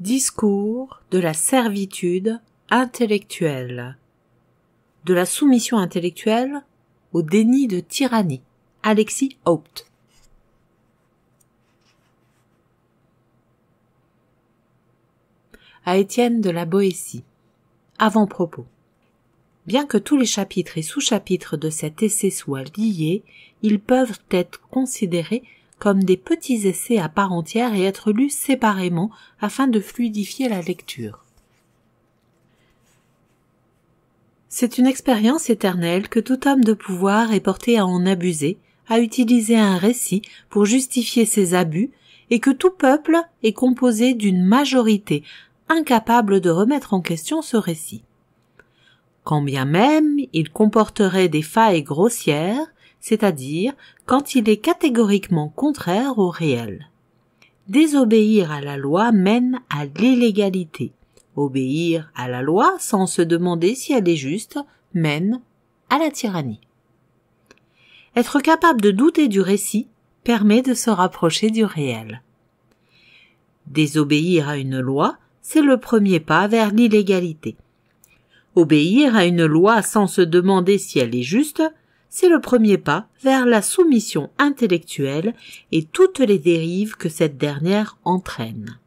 Discours de la servitude intellectuelle. De la soumission intellectuelle au déni de tyrannie. Alexis Haupt. À Étienne de la Boétie. Avant-propos. Bien que tous les chapitres et sous-chapitres de cet essai soient liés, ils peuvent être considérés comme des petits essais à part entière et être lus séparément afin de fluidifier la lecture. C'est une expérience éternelle que tout homme de pouvoir est porté à en abuser, à utiliser un récit pour justifier ses abus, et que tout peuple est composé d'une majorité incapable de remettre en question ce récit. Quand bien même il comporterait des failles grossières, c'est-à-dire quand il est catégoriquement contraire au réel. Désobéir à la loi mène à l'illégalité. Obéir à la loi sans se demander si elle est juste mène à la tyrannie. Être capable de douter du récit permet de se rapprocher du réel. Désobéir à une loi, c'est le premier pas vers l'illégalité. Obéir à une loi sans se demander si elle est juste, c'est le premier pas vers la soumission intellectuelle et toutes les dérives que cette dernière entraîne.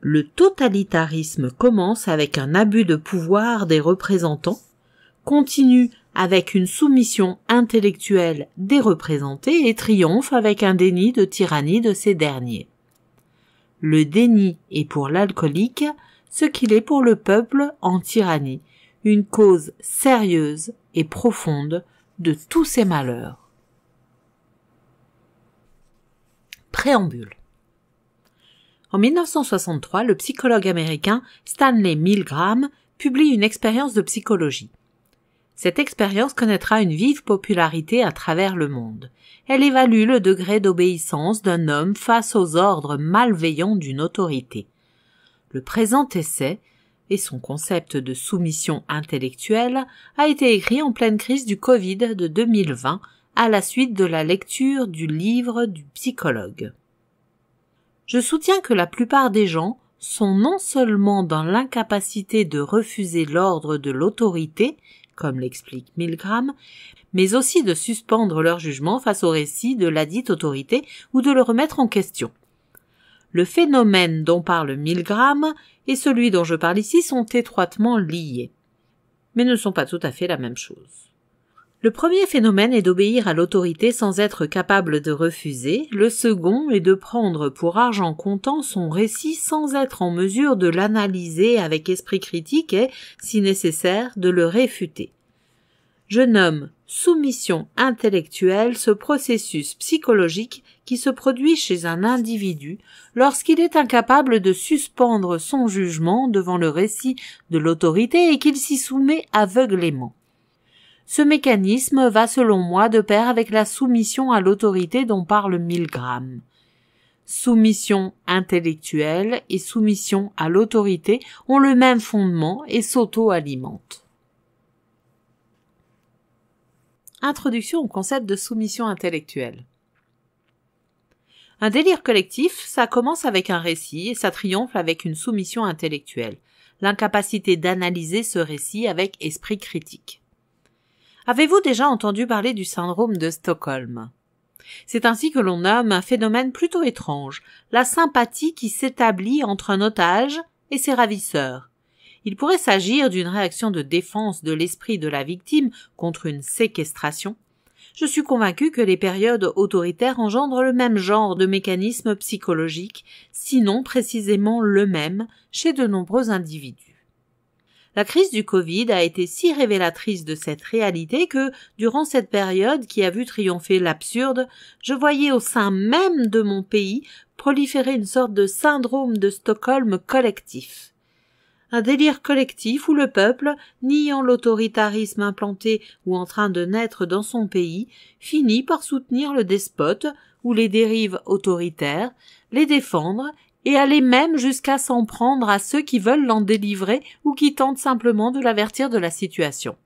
Le totalitarisme commence avec un abus de pouvoir des représentants, continue avec une soumission intellectuelle des représentés et triomphe avec un déni de tyrannie de ces derniers. Le déni est pour l'alcoolique ce qu'il est pour le peuple en tyrannie, une cause sérieuse et profonde de tous ses malheurs. Préambule. En 1963, le psychologue américain Stanley Milgram publie une expérience de psychologie. Cette expérience connaîtra une vive popularité à travers le monde. Elle évalue le degré d'obéissance d'un homme face aux ordres malveillants d'une autorité. Le présent essai et son concept de soumission intellectuelle a été écrit en pleine crise du Covid de 2020 à la suite de la lecture du livre du psychologue. Je soutiens que la plupart des gens sont non seulement dans l'incapacité de refuser l'ordre de l'autorité, comme l'explique Milgram, mais aussi de suspendre leur jugement face au récit de ladite autorité ou de le remettre en question le phénomène dont parle Milgram et celui dont je parle ici sont étroitement liés, mais ne sont pas tout à fait la même chose. Le premier phénomène est d'obéir à l'autorité sans être capable de refuser, le second est de prendre pour argent comptant son récit sans être en mesure de l'analyser avec esprit critique et, si nécessaire, de le réfuter. Je nomme soumission intellectuelle ce processus psychologique qui se produit chez un individu lorsqu'il est incapable de suspendre son jugement devant le récit de l'autorité et qu'il s'y soumet aveuglément. Ce mécanisme va selon moi de pair avec la soumission à l'autorité dont parle Milgram. Soumission intellectuelle et soumission à l'autorité ont le même fondement et s'auto-alimentent. Introduction au concept de soumission intellectuelle. Un délire collectif, ça commence avec un récit et ça triomphe avec une soumission intellectuelle, l'incapacité d'analyser ce récit avec esprit critique. Avez-vous déjà entendu parler du syndrome de Stockholm C'est ainsi que l'on nomme un phénomène plutôt étrange, la sympathie qui s'établit entre un otage et ses ravisseurs. Il pourrait s'agir d'une réaction de défense de l'esprit de la victime contre une séquestration, je suis convaincue que les périodes autoritaires engendrent le même genre de mécanisme psychologique, sinon précisément le même, chez de nombreux individus. La crise du Covid a été si révélatrice de cette réalité que, durant cette période qui a vu triompher l'absurde, je voyais au sein même de mon pays proliférer une sorte de syndrome de Stockholm collectif un délire collectif où le peuple, niant l'autoritarisme implanté ou en train de naître dans son pays, finit par soutenir le despote ou les dérives autoritaires, les défendre et aller même jusqu'à s'en prendre à ceux qui veulent l'en délivrer ou qui tentent simplement de l'avertir de la situation.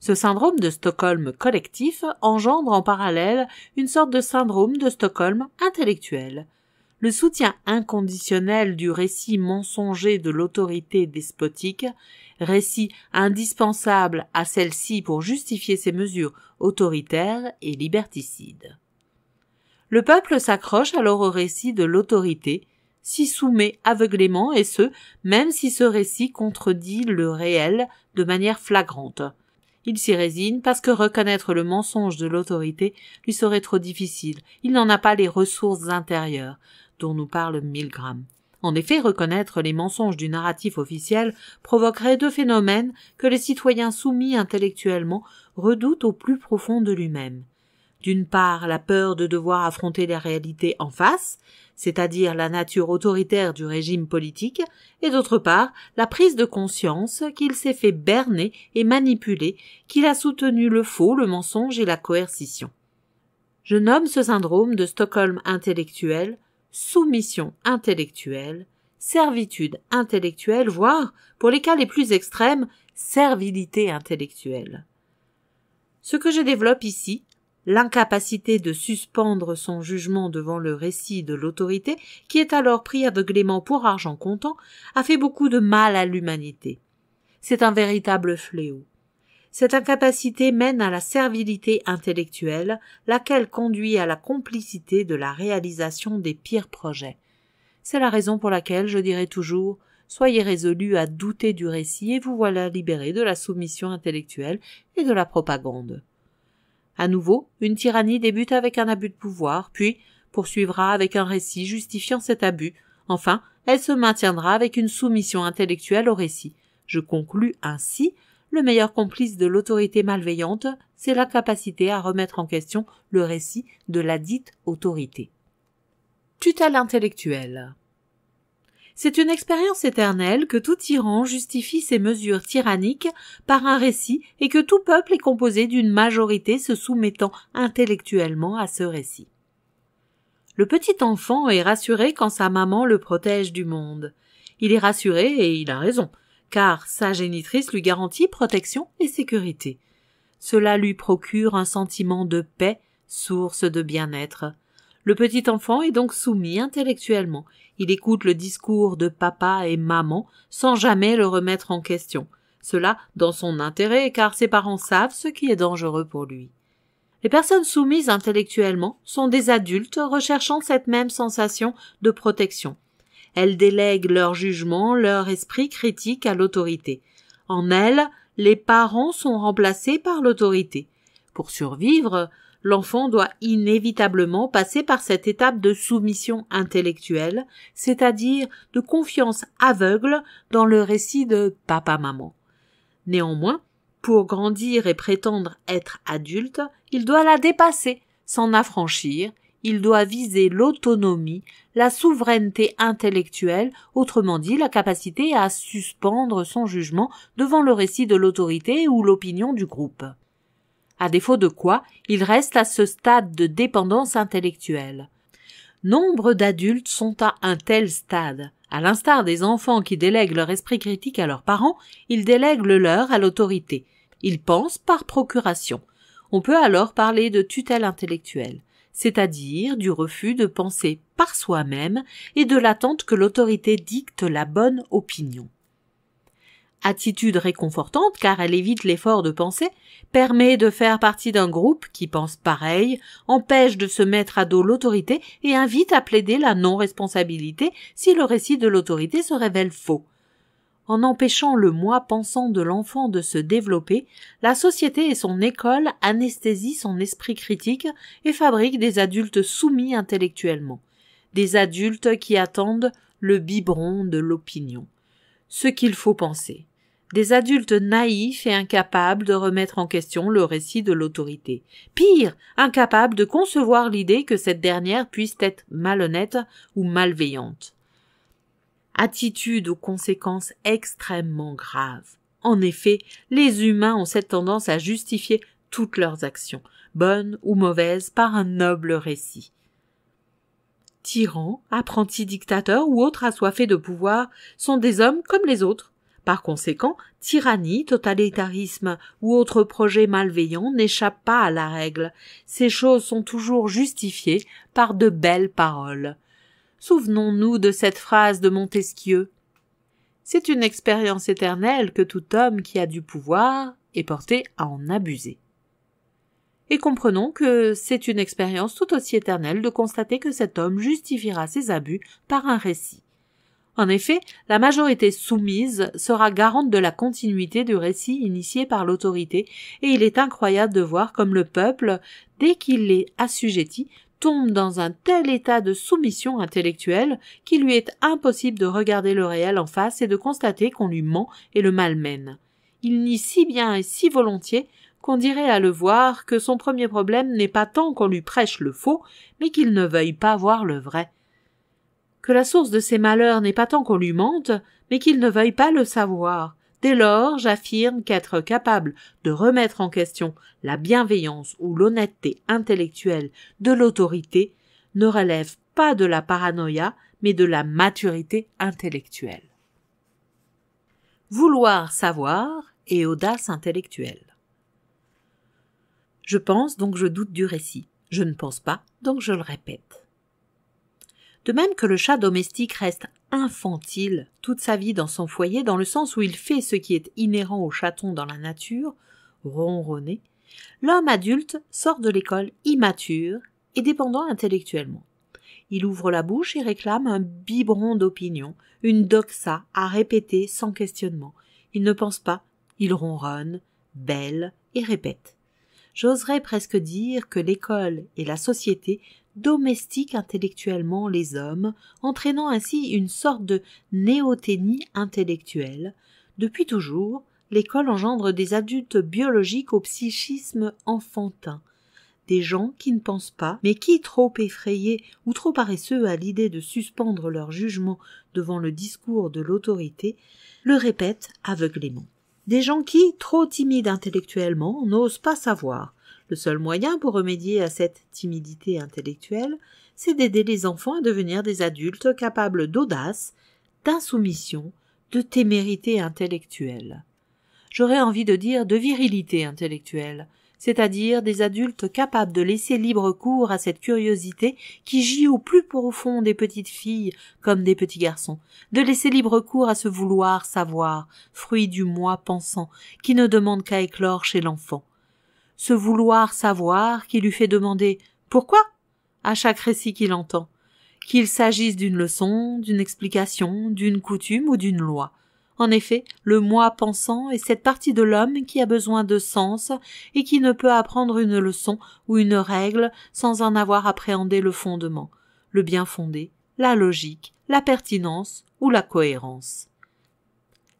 Ce syndrome de Stockholm collectif engendre en parallèle une sorte de syndrome de Stockholm intellectuel, le soutien inconditionnel du récit mensonger de l'autorité despotique, récit indispensable à celle-ci pour justifier ses mesures autoritaires et liberticides. Le peuple s'accroche alors au récit de l'autorité, s'y soumet aveuglément et ce, même si ce récit contredit le réel de manière flagrante. Il s'y résigne parce que reconnaître le mensonge de l'autorité lui serait trop difficile. Il n'en a pas les ressources intérieures dont nous parle Milgram. En effet, reconnaître les mensonges du narratif officiel provoquerait deux phénomènes que les citoyens soumis intellectuellement redoutent au plus profond de lui-même. D'une part, la peur de devoir affronter la réalité en face, c'est-à-dire la nature autoritaire du régime politique, et d'autre part, la prise de conscience qu'il s'est fait berner et manipuler, qu'il a soutenu le faux, le mensonge et la coercition. Je nomme ce syndrome de Stockholm intellectuel soumission intellectuelle, servitude intellectuelle, voire, pour les cas les plus extrêmes, servilité intellectuelle. Ce que je développe ici, l'incapacité de suspendre son jugement devant le récit de l'autorité, qui est alors pris aveuglément pour argent comptant, a fait beaucoup de mal à l'humanité. C'est un véritable fléau. Cette incapacité mène à la servilité intellectuelle, laquelle conduit à la complicité de la réalisation des pires projets. C'est la raison pour laquelle je dirai toujours Soyez résolus à douter du récit et vous voilà libérés de la soumission intellectuelle et de la propagande. À nouveau, une tyrannie débute avec un abus de pouvoir, puis poursuivra avec un récit justifiant cet abus. Enfin, elle se maintiendra avec une soumission intellectuelle au récit. Je conclus ainsi le meilleur complice de l'autorité malveillante, c'est la capacité à remettre en question le récit de la dite autorité. Tutelle intellectuelle. C'est une expérience éternelle que tout tyran justifie ses mesures tyranniques par un récit et que tout peuple est composé d'une majorité se soumettant intellectuellement à ce récit. Le petit enfant est rassuré quand sa maman le protège du monde. Il est rassuré et il a raison car sa génitrice lui garantit protection et sécurité. Cela lui procure un sentiment de paix, source de bien-être. Le petit enfant est donc soumis intellectuellement. Il écoute le discours de papa et maman sans jamais le remettre en question. Cela dans son intérêt car ses parents savent ce qui est dangereux pour lui. Les personnes soumises intellectuellement sont des adultes recherchant cette même sensation de protection, elles délèguent leur jugement, leur esprit critique à l'autorité. En elles, les parents sont remplacés par l'autorité. Pour survivre, l'enfant doit inévitablement passer par cette étape de soumission intellectuelle, c'est-à-dire de confiance aveugle dans le récit de papa-maman. Néanmoins, pour grandir et prétendre être adulte, il doit la dépasser, s'en affranchir il doit viser l'autonomie, la souveraineté intellectuelle, autrement dit la capacité à suspendre son jugement devant le récit de l'autorité ou l'opinion du groupe. À défaut de quoi, il reste à ce stade de dépendance intellectuelle. Nombre d'adultes sont à un tel stade. À l'instar des enfants qui délèguent leur esprit critique à leurs parents, ils délèguent le leur à l'autorité. Ils pensent par procuration. On peut alors parler de tutelle intellectuelle c'est-à-dire du refus de penser par soi-même et de l'attente que l'autorité dicte la bonne opinion. Attitude réconfortante car elle évite l'effort de penser, permet de faire partie d'un groupe qui pense pareil, empêche de se mettre à dos l'autorité et invite à plaider la non-responsabilité si le récit de l'autorité se révèle faux, en empêchant le moi pensant de l'enfant de se développer, la société et son école anesthésient son esprit critique et fabriquent des adultes soumis intellectuellement, des adultes qui attendent le biberon de l'opinion. Ce qu'il faut penser. Des adultes naïfs et incapables de remettre en question le récit de l'autorité. Pire, incapables de concevoir l'idée que cette dernière puisse être malhonnête ou malveillante attitude aux conséquences extrêmement graves. En effet, les humains ont cette tendance à justifier toutes leurs actions, bonnes ou mauvaises, par un noble récit. Tyrans, apprentis dictateurs ou autres assoiffés de pouvoir sont des hommes comme les autres. Par conséquent, tyrannie, totalitarisme ou autres projets malveillants n'échappent pas à la règle. Ces choses sont toujours justifiées par de belles paroles. Souvenons-nous de cette phrase de Montesquieu. C'est une expérience éternelle que tout homme qui a du pouvoir est porté à en abuser. Et comprenons que c'est une expérience tout aussi éternelle de constater que cet homme justifiera ses abus par un récit. En effet, la majorité soumise sera garante de la continuité du récit initié par l'autorité, et il est incroyable de voir comme le peuple, dès qu'il est assujetti, tombe dans un tel état de soumission intellectuelle qu'il lui est impossible de regarder le réel en face et de constater qu'on lui ment et le malmène. Il nie si bien et si volontiers qu'on dirait à le voir que son premier problème n'est pas tant qu'on lui prêche le faux, mais qu'il ne veuille pas voir le vrai. Que la source de ses malheurs n'est pas tant qu'on lui mente, mais qu'il ne veuille pas le savoir, Dès lors, j'affirme qu'être capable de remettre en question la bienveillance ou l'honnêteté intellectuelle de l'autorité ne relève pas de la paranoïa, mais de la maturité intellectuelle. Vouloir savoir et audace intellectuelle. Je pense donc je doute du récit. Je ne pense pas donc je le répète. De même que le chat domestique reste infantile toute sa vie dans son foyer dans le sens où il fait ce qui est inhérent au chaton dans la nature, ronronner, l'homme adulte sort de l'école immature et dépendant intellectuellement. Il ouvre la bouche et réclame un biberon d'opinion, une doxa à répéter sans questionnement. Il ne pense pas, il ronronne, belle et répète j'oserais presque dire que l'école et la société domestiquent intellectuellement les hommes, entraînant ainsi une sorte de néothénie intellectuelle. Depuis toujours, l'école engendre des adultes biologiques au psychisme enfantin, des gens qui ne pensent pas, mais qui, trop effrayés ou trop paresseux à l'idée de suspendre leur jugement devant le discours de l'autorité, le répètent aveuglément. Des gens qui, trop timides intellectuellement, n'osent pas savoir. Le seul moyen pour remédier à cette timidité intellectuelle, c'est d'aider les enfants à devenir des adultes capables d'audace, d'insoumission, de témérité intellectuelle. J'aurais envie de dire de virilité intellectuelle, c'est-à-dire des adultes capables de laisser libre cours à cette curiosité qui gît au plus profond des petites filles comme des petits garçons, de laisser libre cours à ce vouloir savoir, fruit du moi pensant, qui ne demande qu'à éclore chez l'enfant. Ce vouloir savoir qui lui fait demander pourquoi à chaque récit qu'il entend, qu'il s'agisse d'une leçon, d'une explication, d'une coutume ou d'une loi. En effet, le moi pensant est cette partie de l'homme qui a besoin de sens et qui ne peut apprendre une leçon ou une règle sans en avoir appréhendé le fondement, le bien fondé, la logique, la pertinence ou la cohérence.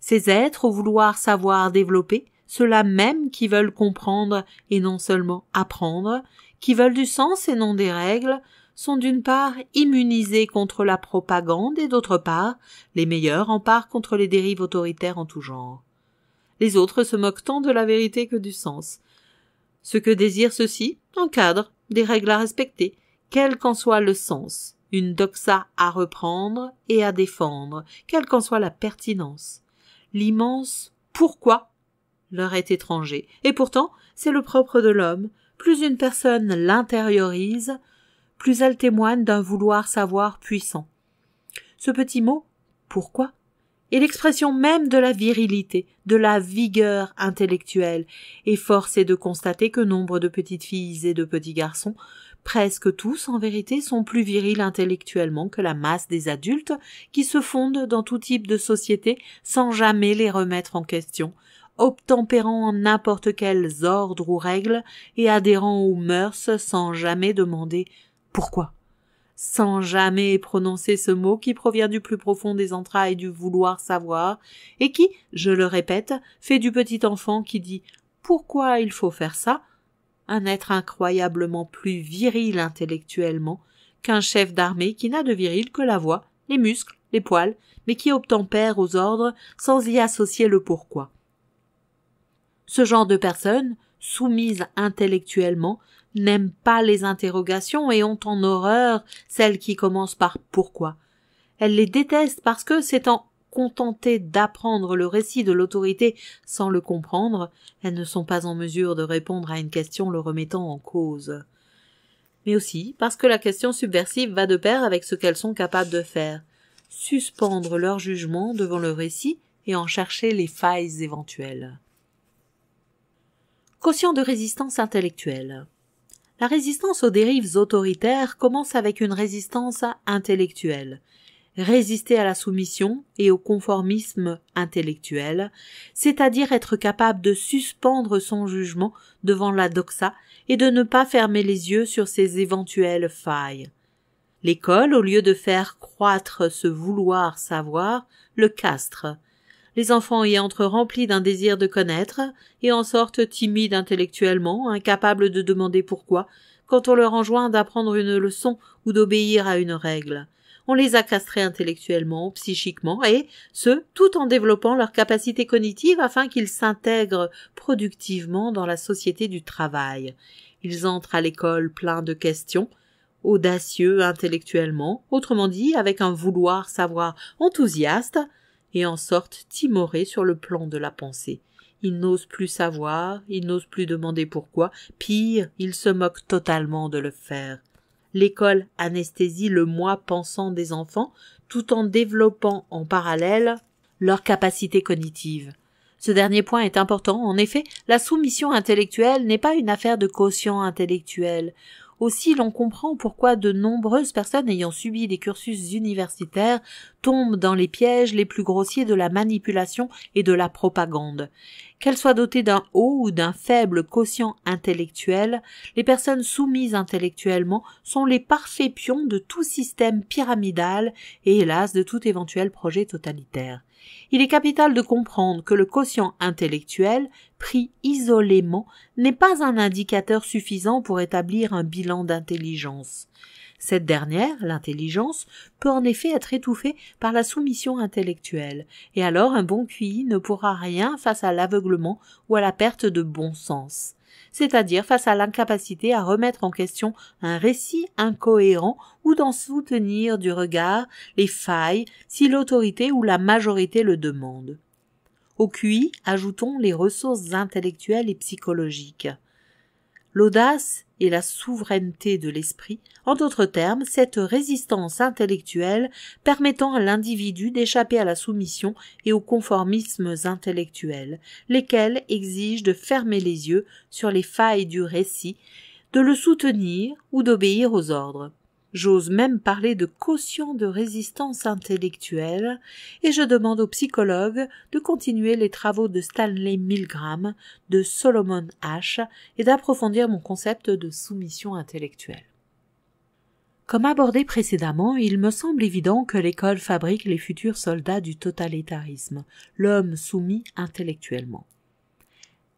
Ces êtres au vouloir savoir développer, ceux-là même qui veulent comprendre et non seulement apprendre, qui veulent du sens et non des règles, sont d'une part immunisés contre la propagande et d'autre part les meilleurs emparent contre les dérives autoritaires en tout genre. Les autres se moquent tant de la vérité que du sens. Ce que désirent ceux-ci encadre des règles à respecter, quel qu'en soit le sens, une doxa à reprendre et à défendre, quelle qu'en soit la pertinence. L'immense pourquoi leur est étranger, et pourtant c'est le propre de l'homme. Plus une personne l'intériorise, plus elle témoigne d'un vouloir savoir puissant. Ce petit mot, pourquoi, est l'expression même de la virilité, de la vigueur intellectuelle, et force est de constater que nombre de petites filles et de petits garçons, presque tous en vérité, sont plus virils intellectuellement que la masse des adultes qui se fondent dans tout type de société sans jamais les remettre en question, obtempérant en n'importe quels ordres ou règles et adhérant aux mœurs sans jamais demander pourquoi sans jamais prononcer ce mot qui provient du plus profond des entrailles du vouloir savoir, et qui, je le répète, fait du petit enfant qui dit pourquoi il faut faire ça un être incroyablement plus viril intellectuellement qu'un chef d'armée qui n'a de viril que la voix, les muscles, les poils, mais qui obtempère aux ordres sans y associer le pourquoi. Ce genre de personne, soumise intellectuellement, n'aiment pas les interrogations et ont en horreur celles qui commencent par pourquoi. Elles les détestent parce que, s'étant contentées d'apprendre le récit de l'autorité sans le comprendre, elles ne sont pas en mesure de répondre à une question le remettant en cause. Mais aussi parce que la question subversive va de pair avec ce qu'elles sont capables de faire suspendre leur jugement devant le récit et en chercher les failles éventuelles. Caution de résistance intellectuelle. La résistance aux dérives autoritaires commence avec une résistance intellectuelle. Résister à la soumission et au conformisme intellectuel, c'est-à-dire être capable de suspendre son jugement devant la doxa et de ne pas fermer les yeux sur ses éventuelles failles. L'école, au lieu de faire croître ce vouloir savoir, le castre, les enfants y entrent remplis d'un désir de connaître, et en sortent timides intellectuellement, incapables de demander pourquoi, quand on leur enjoint d'apprendre une leçon ou d'obéir à une règle. On les a castrés intellectuellement, psychiquement, et ce, tout en développant leurs capacités cognitives afin qu'ils s'intègrent productivement dans la société du travail. Ils entrent à l'école pleins de questions, audacieux intellectuellement, autrement dit avec un vouloir savoir enthousiaste, et en sorte timorés sur le plan de la pensée. Ils n'osent plus savoir, ils n'osent plus demander pourquoi, pire, ils se moquent totalement de le faire. L'école anesthésie le moi pensant des enfants tout en développant en parallèle leur capacité cognitive. Ce dernier point est important. En effet, la soumission intellectuelle n'est pas une affaire de caution intellectuel. Aussi l'on comprend pourquoi de nombreuses personnes ayant subi des cursus universitaires tombent dans les pièges les plus grossiers de la manipulation et de la propagande. Qu'elles soient dotées d'un haut ou d'un faible quotient intellectuel, les personnes soumises intellectuellement sont les parfaits pions de tout système pyramidal et hélas de tout éventuel projet totalitaire il est capital de comprendre que le quotient intellectuel, pris isolément, n'est pas un indicateur suffisant pour établir un bilan d'intelligence. Cette dernière, l'intelligence, peut en effet être étouffée par la soumission intellectuelle, et alors un bon QI ne pourra rien face à l'aveuglement ou à la perte de bon sens c'est-à-dire face à l'incapacité à remettre en question un récit incohérent ou d'en soutenir du regard les failles si l'autorité ou la majorité le demande. Au QI, ajoutons les ressources intellectuelles et psychologiques. L'audace et la souveraineté de l'esprit, en d'autres termes, cette résistance intellectuelle permettant à l'individu d'échapper à la soumission et aux conformismes intellectuels, lesquels exigent de fermer les yeux sur les failles du récit, de le soutenir ou d'obéir aux ordres. J'ose même parler de caution de résistance intellectuelle, et je demande aux psychologues de continuer les travaux de Stanley Milgram, de Solomon H, et d'approfondir mon concept de soumission intellectuelle. Comme abordé précédemment, il me semble évident que l'école fabrique les futurs soldats du totalitarisme, l'homme soumis intellectuellement.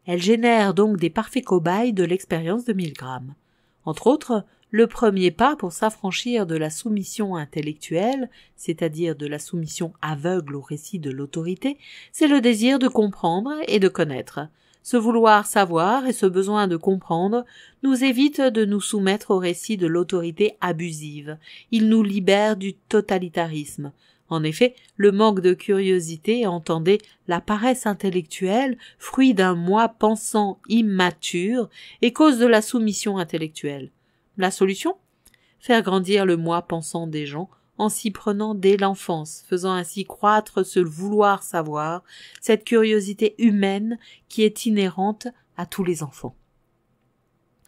Elle génère donc des parfaits cobayes de l'expérience de Milgram. Entre autres, le premier pas pour s'affranchir de la soumission intellectuelle, c'est-à-dire de la soumission aveugle au récit de l'autorité, c'est le désir de comprendre et de connaître. Ce vouloir savoir et ce besoin de comprendre nous évite de nous soumettre au récit de l'autorité abusive. Il nous libère du totalitarisme. En effet, le manque de curiosité, entendez, la paresse intellectuelle, fruit d'un moi pensant immature, et cause de la soumission intellectuelle. La solution Faire grandir le moi pensant des gens en s'y prenant dès l'enfance, faisant ainsi croître ce vouloir savoir, cette curiosité humaine qui est inhérente à tous les enfants.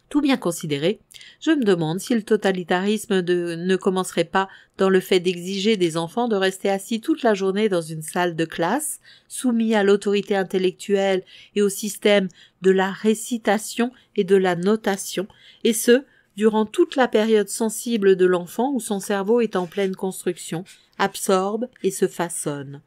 Tout bien considéré, je me demande si le totalitarisme ne commencerait pas dans le fait d'exiger des enfants de rester assis toute la journée dans une salle de classe, soumis à l'autorité intellectuelle et au système de la récitation et de la notation, et ce, durant toute la période sensible de l'enfant où son cerveau est en pleine construction, absorbe et se façonne.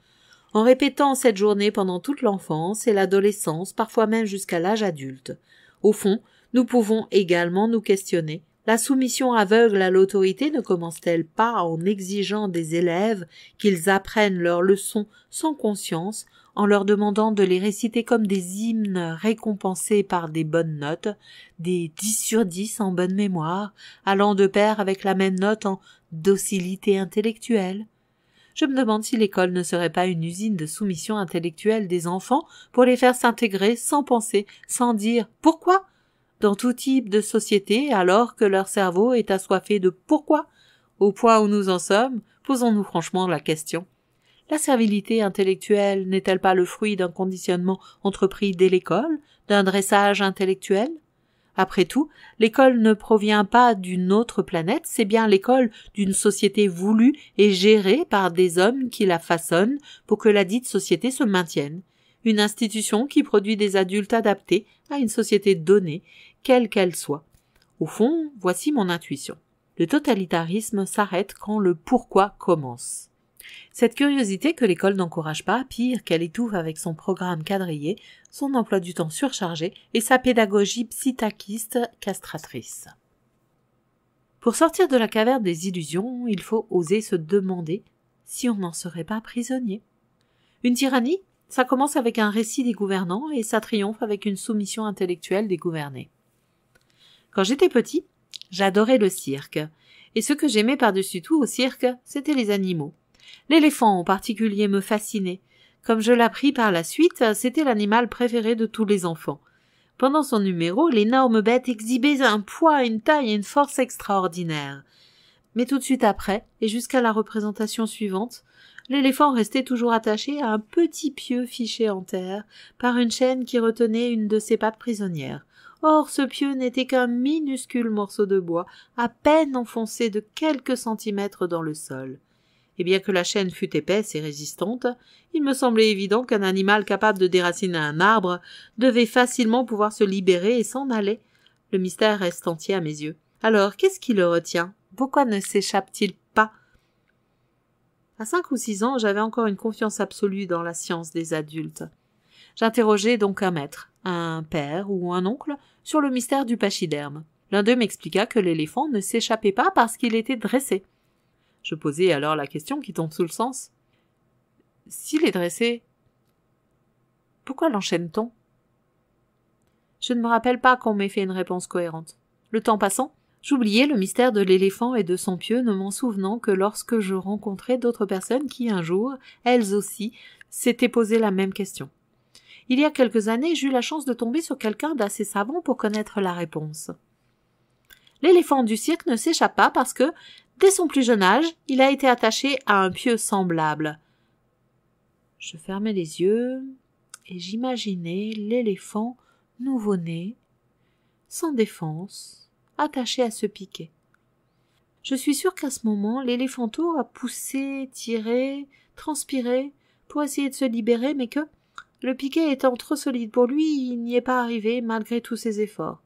En répétant cette journée pendant toute l'enfance et l'adolescence, parfois même jusqu'à l'âge adulte. Au fond, nous pouvons également nous questionner. La soumission aveugle à l'autorité ne commence-t-elle pas en exigeant des élèves qu'ils apprennent leurs leçons sans conscience, en leur demandant de les réciter comme des hymnes récompensés par des bonnes notes, des dix sur dix en bonne mémoire, allant de pair avec la même note en docilité intellectuelle. Je me demande si l'école ne serait pas une usine de soumission intellectuelle des enfants pour les faire s'intégrer sans penser, sans dire pourquoi, dans tout type de société alors que leur cerveau est assoiffé de pourquoi. Au point où nous en sommes, posons-nous franchement la question. La servilité intellectuelle n'est-elle pas le fruit d'un conditionnement entrepris dès l'école, d'un dressage intellectuel Après tout, l'école ne provient pas d'une autre planète, c'est bien l'école d'une société voulue et gérée par des hommes qui la façonnent pour que la dite société se maintienne. Une institution qui produit des adultes adaptés à une société donnée, quelle qu'elle soit. Au fond, voici mon intuition. Le totalitarisme s'arrête quand le pourquoi commence. Cette curiosité que l'école n'encourage pas, pire qu'elle étouffe avec son programme quadrillé, son emploi du temps surchargé et sa pédagogie psychiatriste castratrice. Pour sortir de la caverne des illusions, il faut oser se demander si on n'en serait pas prisonnier. Une tyrannie, ça commence avec un récit des gouvernants et ça triomphe avec une soumission intellectuelle des gouvernés. Quand j'étais petit, j'adorais le cirque. Et ce que j'aimais par-dessus tout au cirque, c'était les animaux. L'éléphant en particulier me fascinait. Comme je l'appris par la suite, c'était l'animal préféré de tous les enfants. Pendant son numéro, l'énorme bête exhibait un poids, une taille et une force extraordinaires. Mais tout de suite après, et jusqu'à la représentation suivante, l'éléphant restait toujours attaché à un petit pieu fiché en terre par une chaîne qui retenait une de ses pattes prisonnières. Or, ce pieu n'était qu'un minuscule morceau de bois, à peine enfoncé de quelques centimètres dans le sol et bien que la chaîne fût épaisse et résistante, il me semblait évident qu'un animal capable de déraciner un arbre devait facilement pouvoir se libérer et s'en aller. Le mystère reste entier à mes yeux. Alors, qu'est-ce qui le retient Pourquoi ne s'échappe-t-il pas À cinq ou six ans, j'avais encore une confiance absolue dans la science des adultes. J'interrogeais donc un maître, un père ou un oncle sur le mystère du pachyderme. L'un d'eux m'expliqua que l'éléphant ne s'échappait pas parce qu'il était dressé. Je posais alors la question qui tombe sous le sens. S'il est dressé, pourquoi l'enchaîne-t-on Je ne me rappelle pas qu'on m'ait fait une réponse cohérente. Le temps passant, j'oubliais le mystère de l'éléphant et de son pieu, ne m'en souvenant que lorsque je rencontrais d'autres personnes qui, un jour, elles aussi, s'étaient posées la même question. Il y a quelques années, j'eus la chance de tomber sur quelqu'un d'assez savant pour connaître la réponse. L'éléphant du cirque ne s'échappe pas parce que, Dès son plus jeune âge, il a été attaché à un pieu semblable. Je fermais les yeux et j'imaginais l'éléphant nouveau-né, sans défense, attaché à ce piquet. Je suis sûre qu'à ce moment, l'éléphanto a poussé, tiré, transpiré, pour essayer de se libérer, mais que, le piquet étant trop solide pour lui, il n'y est pas arrivé malgré tous ses efforts.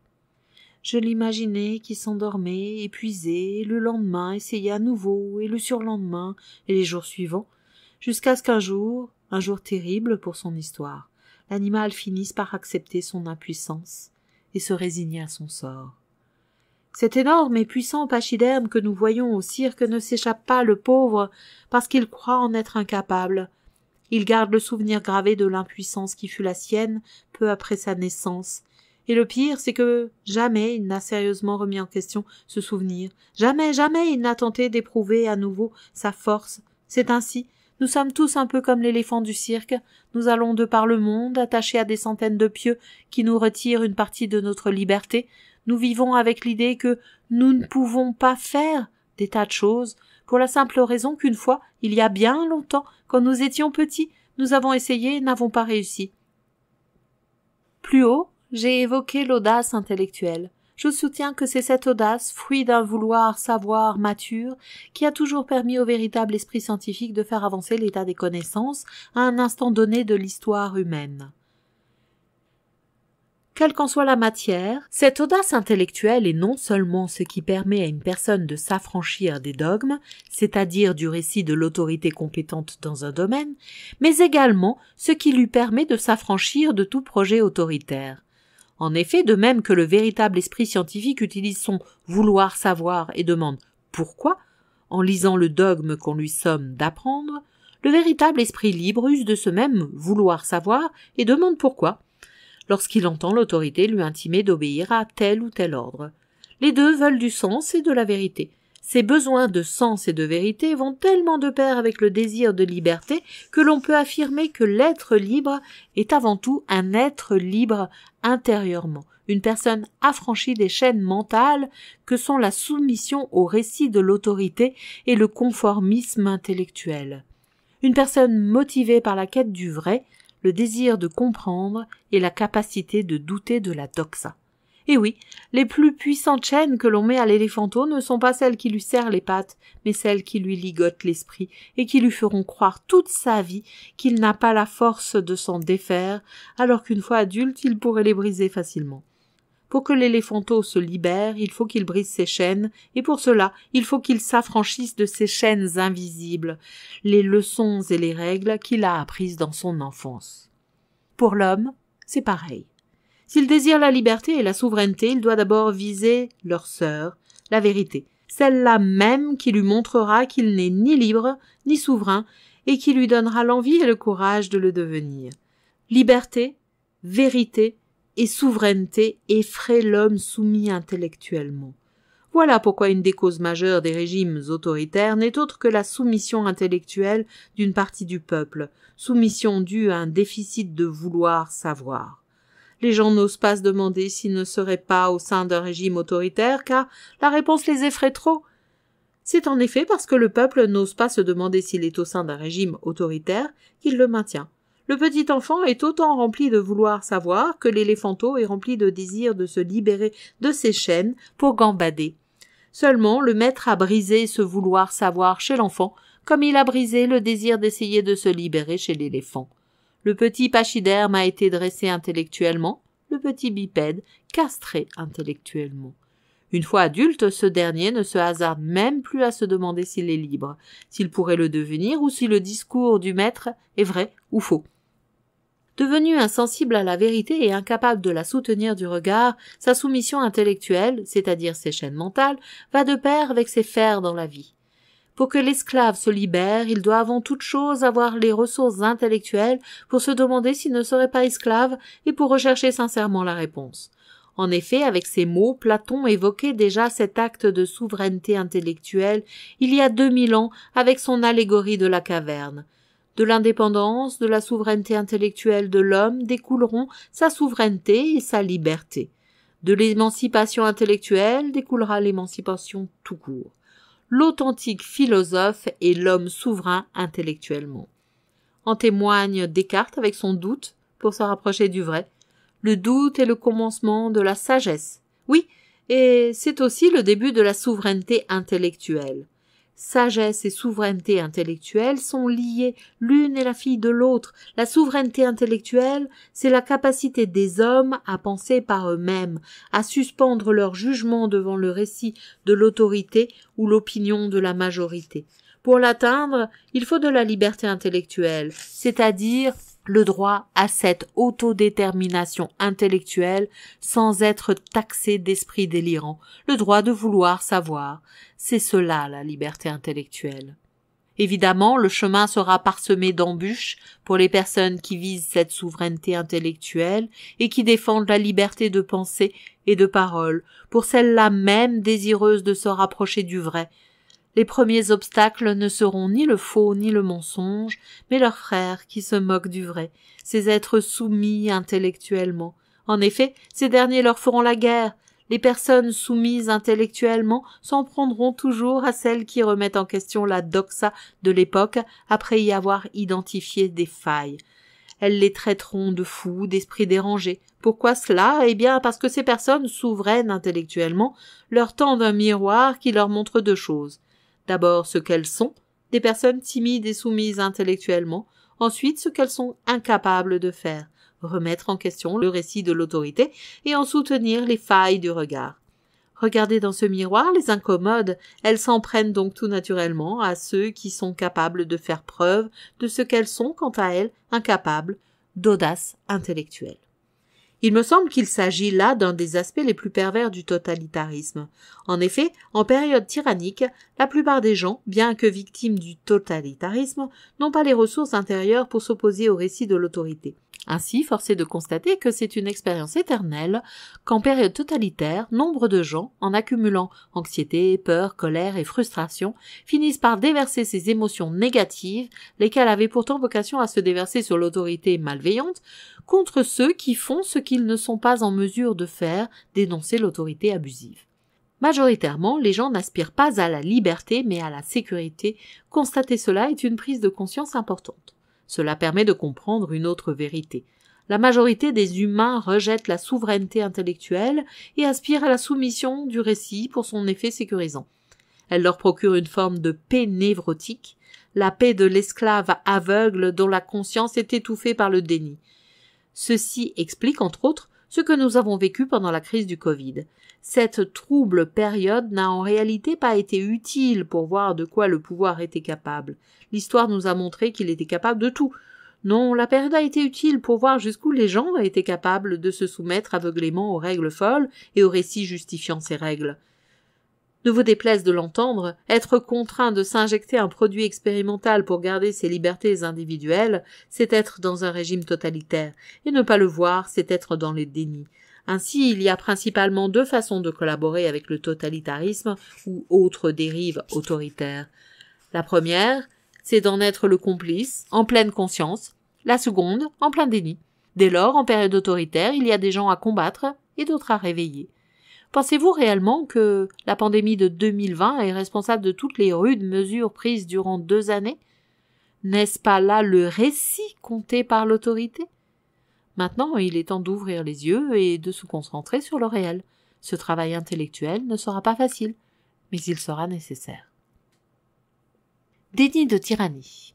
Je l'imaginais qui s'endormait, épuisé, le lendemain essayait à nouveau, et le surlendemain, et les jours suivants, jusqu'à ce qu'un jour, un jour terrible pour son histoire, l'animal finisse par accepter son impuissance et se résigner à son sort. Cet énorme et puissant pachyderme que nous voyons au cirque ne s'échappe pas, le pauvre, parce qu'il croit en être incapable. Il garde le souvenir gravé de l'impuissance qui fut la sienne peu après sa naissance, et le pire, c'est que jamais il n'a sérieusement remis en question ce souvenir. Jamais, jamais il n'a tenté d'éprouver à nouveau sa force. C'est ainsi. Nous sommes tous un peu comme l'éléphant du cirque. Nous allons de par le monde, attachés à des centaines de pieux qui nous retirent une partie de notre liberté. Nous vivons avec l'idée que nous ne pouvons pas faire des tas de choses, pour la simple raison qu'une fois, il y a bien longtemps, quand nous étions petits, nous avons essayé et n'avons pas réussi. Plus haut, j'ai évoqué l'audace intellectuelle. Je soutiens que c'est cette audace, fruit d'un vouloir savoir mature, qui a toujours permis au véritable esprit scientifique de faire avancer l'état des connaissances à un instant donné de l'histoire humaine. Quelle qu'en soit la matière, cette audace intellectuelle est non seulement ce qui permet à une personne de s'affranchir des dogmes, c'est-à-dire du récit de l'autorité compétente dans un domaine, mais également ce qui lui permet de s'affranchir de tout projet autoritaire. En effet, de même que le véritable esprit scientifique utilise son vouloir savoir et demande pourquoi, en lisant le dogme qu'on lui somme d'apprendre, le véritable esprit libre use de ce même vouloir savoir et demande pourquoi, lorsqu'il entend l'autorité lui intimer d'obéir à tel ou tel ordre. Les deux veulent du sens et de la vérité. Ces besoins de sens et de vérité vont tellement de pair avec le désir de liberté que l'on peut affirmer que l'être libre est avant tout un être libre intérieurement, une personne affranchie des chaînes mentales que sont la soumission au récit de l'autorité et le conformisme intellectuel. Une personne motivée par la quête du vrai, le désir de comprendre et la capacité de douter de la doxa. Et eh oui, les plus puissantes chaînes que l'on met à l'éléphanto ne sont pas celles qui lui serrent les pattes, mais celles qui lui ligotent l'esprit et qui lui feront croire toute sa vie qu'il n'a pas la force de s'en défaire, alors qu'une fois adulte il pourrait les briser facilement. Pour que l'éléphanto se libère, il faut qu'il brise ses chaînes, et pour cela, il faut qu'il s'affranchisse de ses chaînes invisibles, les leçons et les règles qu'il a apprises dans son enfance. Pour l'homme, c'est pareil. S'il désire la liberté et la souveraineté, il doit d'abord viser leur sœur, la vérité, celle-là même qui lui montrera qu'il n'est ni libre ni souverain et qui lui donnera l'envie et le courage de le devenir. Liberté, vérité et souveraineté effraient l'homme soumis intellectuellement. Voilà pourquoi une des causes majeures des régimes autoritaires n'est autre que la soumission intellectuelle d'une partie du peuple, soumission due à un déficit de vouloir savoir. Les gens n'osent pas se demander s'ils ne seraient pas au sein d'un régime autoritaire, car la réponse les effraie trop. C'est en effet parce que le peuple n'ose pas se demander s'il est au sein d'un régime autoritaire qu'il le maintient. Le petit enfant est autant rempli de vouloir savoir que l'éléphanto est rempli de désir de se libérer de ses chaînes pour gambader. Seulement, le maître a brisé ce vouloir savoir chez l'enfant, comme il a brisé le désir d'essayer de se libérer chez l'éléphant. Le petit pachyderme a été dressé intellectuellement, le petit bipède castré intellectuellement. Une fois adulte, ce dernier ne se hasarde même plus à se demander s'il est libre, s'il pourrait le devenir ou si le discours du maître est vrai ou faux. Devenu insensible à la vérité et incapable de la soutenir du regard, sa soumission intellectuelle, c'est-à-dire ses chaînes mentales, va de pair avec ses fers dans la vie. Pour que l'esclave se libère, il doit avant toute chose avoir les ressources intellectuelles pour se demander s'il ne serait pas esclave et pour rechercher sincèrement la réponse. En effet, avec ces mots, Platon évoquait déjà cet acte de souveraineté intellectuelle il y a deux mille ans avec son allégorie de la caverne. De l'indépendance, de la souveraineté intellectuelle de l'homme découleront sa souveraineté et sa liberté. De l'émancipation intellectuelle découlera l'émancipation tout court l'authentique philosophe est l'homme souverain intellectuellement. En témoigne Descartes avec son doute pour se rapprocher du vrai. Le doute est le commencement de la sagesse. Oui, et c'est aussi le début de la souveraineté intellectuelle sagesse et souveraineté intellectuelle sont liées, l'une est la fille de l'autre. La souveraineté intellectuelle, c'est la capacité des hommes à penser par eux-mêmes, à suspendre leur jugement devant le récit de l'autorité ou l'opinion de la majorité. Pour l'atteindre, il faut de la liberté intellectuelle, c'est-à-dire le droit à cette autodétermination intellectuelle sans être taxé d'esprit délirant, le droit de vouloir savoir. C'est cela la liberté intellectuelle. Évidemment, le chemin sera parsemé d'embûches pour les personnes qui visent cette souveraineté intellectuelle et qui défendent la liberté de pensée et de parole, pour celles-là même désireuses de se rapprocher du vrai, les premiers obstacles ne seront ni le faux ni le mensonge, mais leurs frères qui se moquent du vrai, ces êtres soumis intellectuellement. En effet, ces derniers leur feront la guerre. Les personnes soumises intellectuellement s'en prendront toujours à celles qui remettent en question la doxa de l'époque après y avoir identifié des failles elles les traiteront de fous, d'esprits dérangés. Pourquoi cela Eh bien parce que ces personnes souveraines intellectuellement leur tendent un miroir qui leur montre deux choses. D'abord ce qu'elles sont, des personnes timides et soumises intellectuellement, ensuite ce qu'elles sont incapables de faire, remettre en question le récit de l'autorité et en soutenir les failles du regard. Regardez dans ce miroir les incommodes, elles s'en prennent donc tout naturellement à ceux qui sont capables de faire preuve de ce qu'elles sont quant à elles incapables d'audace intellectuelle. Il me semble qu'il s'agit là d'un des aspects les plus pervers du totalitarisme. En effet, en période tyrannique, la plupart des gens, bien que victimes du totalitarisme, n'ont pas les ressources intérieures pour s'opposer au récit de l'autorité. Ainsi, force de constater que c'est une expérience éternelle qu'en période totalitaire, nombre de gens, en accumulant anxiété, peur, colère et frustration, finissent par déverser ces émotions négatives, lesquelles avaient pourtant vocation à se déverser sur l'autorité malveillante, contre ceux qui font ce qu'ils ne sont pas en mesure de faire, dénoncer l'autorité abusive. Majoritairement, les gens n'aspirent pas à la liberté mais à la sécurité. Constater cela est une prise de conscience importante. Cela permet de comprendre une autre vérité. La majorité des humains rejette la souveraineté intellectuelle et aspire à la soumission du récit pour son effet sécurisant. Elle leur procure une forme de paix névrotique, la paix de l'esclave aveugle dont la conscience est étouffée par le déni. Ceci explique, entre autres, ce que nous avons vécu pendant la crise du Covid. Cette trouble période n'a en réalité pas été utile pour voir de quoi le pouvoir était capable. L'histoire nous a montré qu'il était capable de tout. Non, la période a été utile pour voir jusqu'où les gens étaient capables de se soumettre aveuglément aux règles folles et aux récits justifiant ces règles. Ne vous déplaise de l'entendre, être contraint de s'injecter un produit expérimental pour garder ses libertés individuelles, c'est être dans un régime totalitaire, et ne pas le voir, c'est être dans les dénis. Ainsi, il y a principalement deux façons de collaborer avec le totalitarisme ou autres dérives autoritaires. La première, c'est d'en être le complice, en pleine conscience, la seconde, en plein déni. Dès lors, en période autoritaire, il y a des gens à combattre et d'autres à réveiller. Pensez-vous réellement que la pandémie de 2020 est responsable de toutes les rudes mesures prises durant deux années N'est-ce pas là le récit compté par l'autorité Maintenant, il est temps d'ouvrir les yeux et de se concentrer sur le réel. Ce travail intellectuel ne sera pas facile, mais il sera nécessaire. Déni de tyrannie.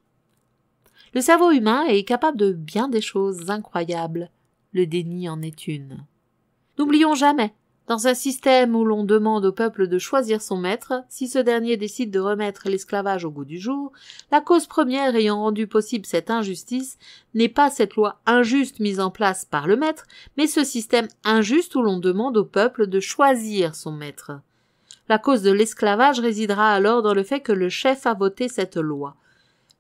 Le cerveau humain est capable de bien des choses incroyables. Le déni en est une. N'oublions jamais dans un système où l'on demande au peuple de choisir son maître, si ce dernier décide de remettre l'esclavage au goût du jour, la cause première ayant rendu possible cette injustice n'est pas cette loi injuste mise en place par le maître, mais ce système injuste où l'on demande au peuple de choisir son maître. La cause de l'esclavage résidera alors dans le fait que le chef a voté cette loi.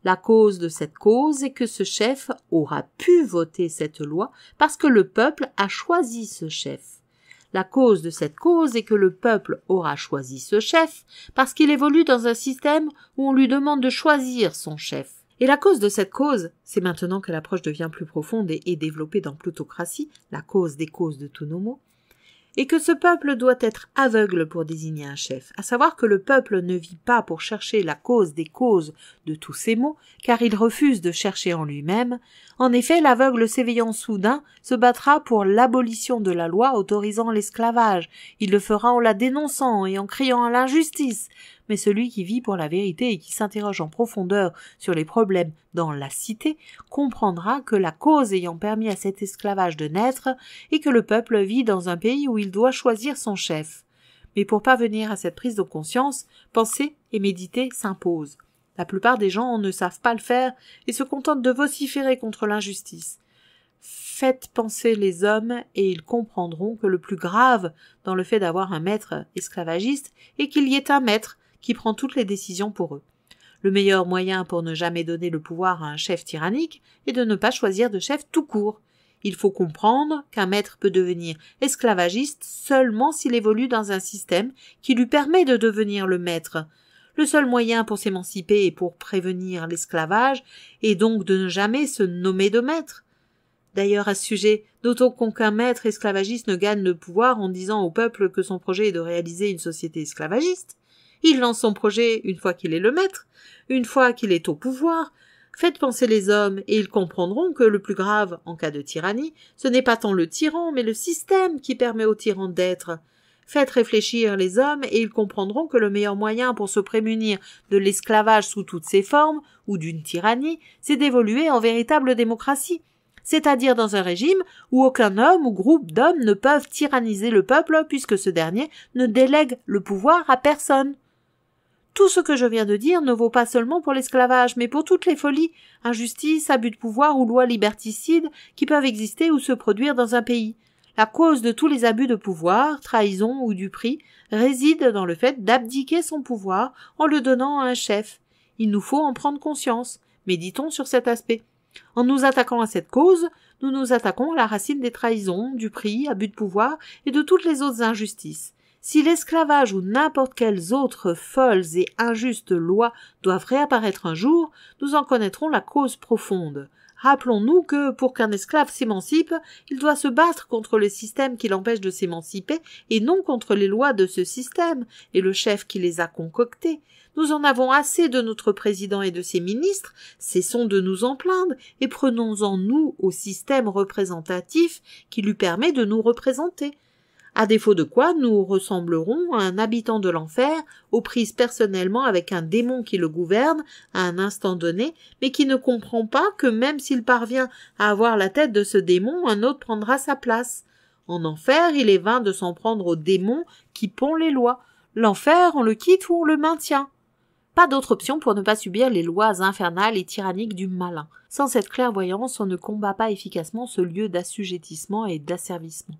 La cause de cette cause est que ce chef aura pu voter cette loi parce que le peuple a choisi ce chef. La cause de cette cause est que le peuple aura choisi ce chef parce qu'il évolue dans un système où on lui demande de choisir son chef. Et la cause de cette cause, c'est maintenant que l'approche devient plus profonde et, développée dans Plutocratie, la cause des causes de tous nos maux, et que ce peuple doit être aveugle pour désigner un chef, à savoir que le peuple ne vit pas pour chercher la cause des causes de tous ces maux, car il refuse de chercher en lui-même, en effet, l'aveugle s'éveillant soudain se battra pour l'abolition de la loi autorisant l'esclavage. Il le fera en la dénonçant et en criant à l'injustice. Mais celui qui vit pour la vérité et qui s'interroge en profondeur sur les problèmes dans la cité comprendra que la cause ayant permis à cet esclavage de naître et que le peuple vit dans un pays où il doit choisir son chef. Mais pour parvenir à cette prise de conscience, penser et méditer s'imposent. La plupart des gens ne savent pas le faire et se contentent de vociférer contre l'injustice. Faites penser les hommes et ils comprendront que le plus grave dans le fait d'avoir un maître esclavagiste est qu'il y ait un maître qui prend toutes les décisions pour eux. Le meilleur moyen pour ne jamais donner le pouvoir à un chef tyrannique est de ne pas choisir de chef tout court. Il faut comprendre qu'un maître peut devenir esclavagiste seulement s'il évolue dans un système qui lui permet de devenir le maître, le seul moyen pour s'émanciper et pour prévenir l'esclavage est donc de ne jamais se nommer de maître. D'ailleurs, à ce sujet, d'autant qu'aucun maître esclavagiste ne gagne le pouvoir en disant au peuple que son projet est de réaliser une société esclavagiste. Il lance son projet une fois qu'il est le maître, une fois qu'il est au pouvoir. Faites penser les hommes et ils comprendront que le plus grave en cas de tyrannie, ce n'est pas tant le tyran, mais le système qui permet au tyran d'être. Faites réfléchir les hommes et ils comprendront que le meilleur moyen pour se prémunir de l'esclavage sous toutes ses formes, ou d'une tyrannie, c'est d'évoluer en véritable démocratie c'est-à-dire dans un régime où aucun homme ou groupe d'hommes ne peuvent tyranniser le peuple puisque ce dernier ne délègue le pouvoir à personne. Tout ce que je viens de dire ne vaut pas seulement pour l'esclavage, mais pour toutes les folies, injustices, abus de pouvoir ou lois liberticides qui peuvent exister ou se produire dans un pays. La cause de tous les abus de pouvoir, trahison ou du prix, réside dans le fait d'abdiquer son pouvoir en le donnant à un chef. Il nous faut en prendre conscience. Méditons sur cet aspect. En nous attaquant à cette cause, nous nous attaquons à la racine des trahisons, du prix, abus de pouvoir et de toutes les autres injustices. Si l'esclavage ou n'importe quelles autres folles et injustes lois doivent réapparaître un jour, nous en connaîtrons la cause profonde. Rappelons-nous que pour qu'un esclave s'émancipe, il doit se battre contre le système qui l'empêche de s'émanciper et non contre les lois de ce système et le chef qui les a concoctées. Nous en avons assez de notre président et de ses ministres, cessons de nous en plaindre et prenons en nous au système représentatif qui lui permet de nous représenter à défaut de quoi nous ressemblerons à un habitant de l'enfer, aux prises personnellement avec un démon qui le gouverne à un instant donné, mais qui ne comprend pas que même s'il parvient à avoir la tête de ce démon, un autre prendra sa place. En enfer, il est vain de s'en prendre au démon qui pond les lois. L'enfer, on le quitte ou on le maintient. Pas d'autre option pour ne pas subir les lois infernales et tyranniques du malin. Sans cette clairvoyance, on ne combat pas efficacement ce lieu d'assujettissement et d'asservissement.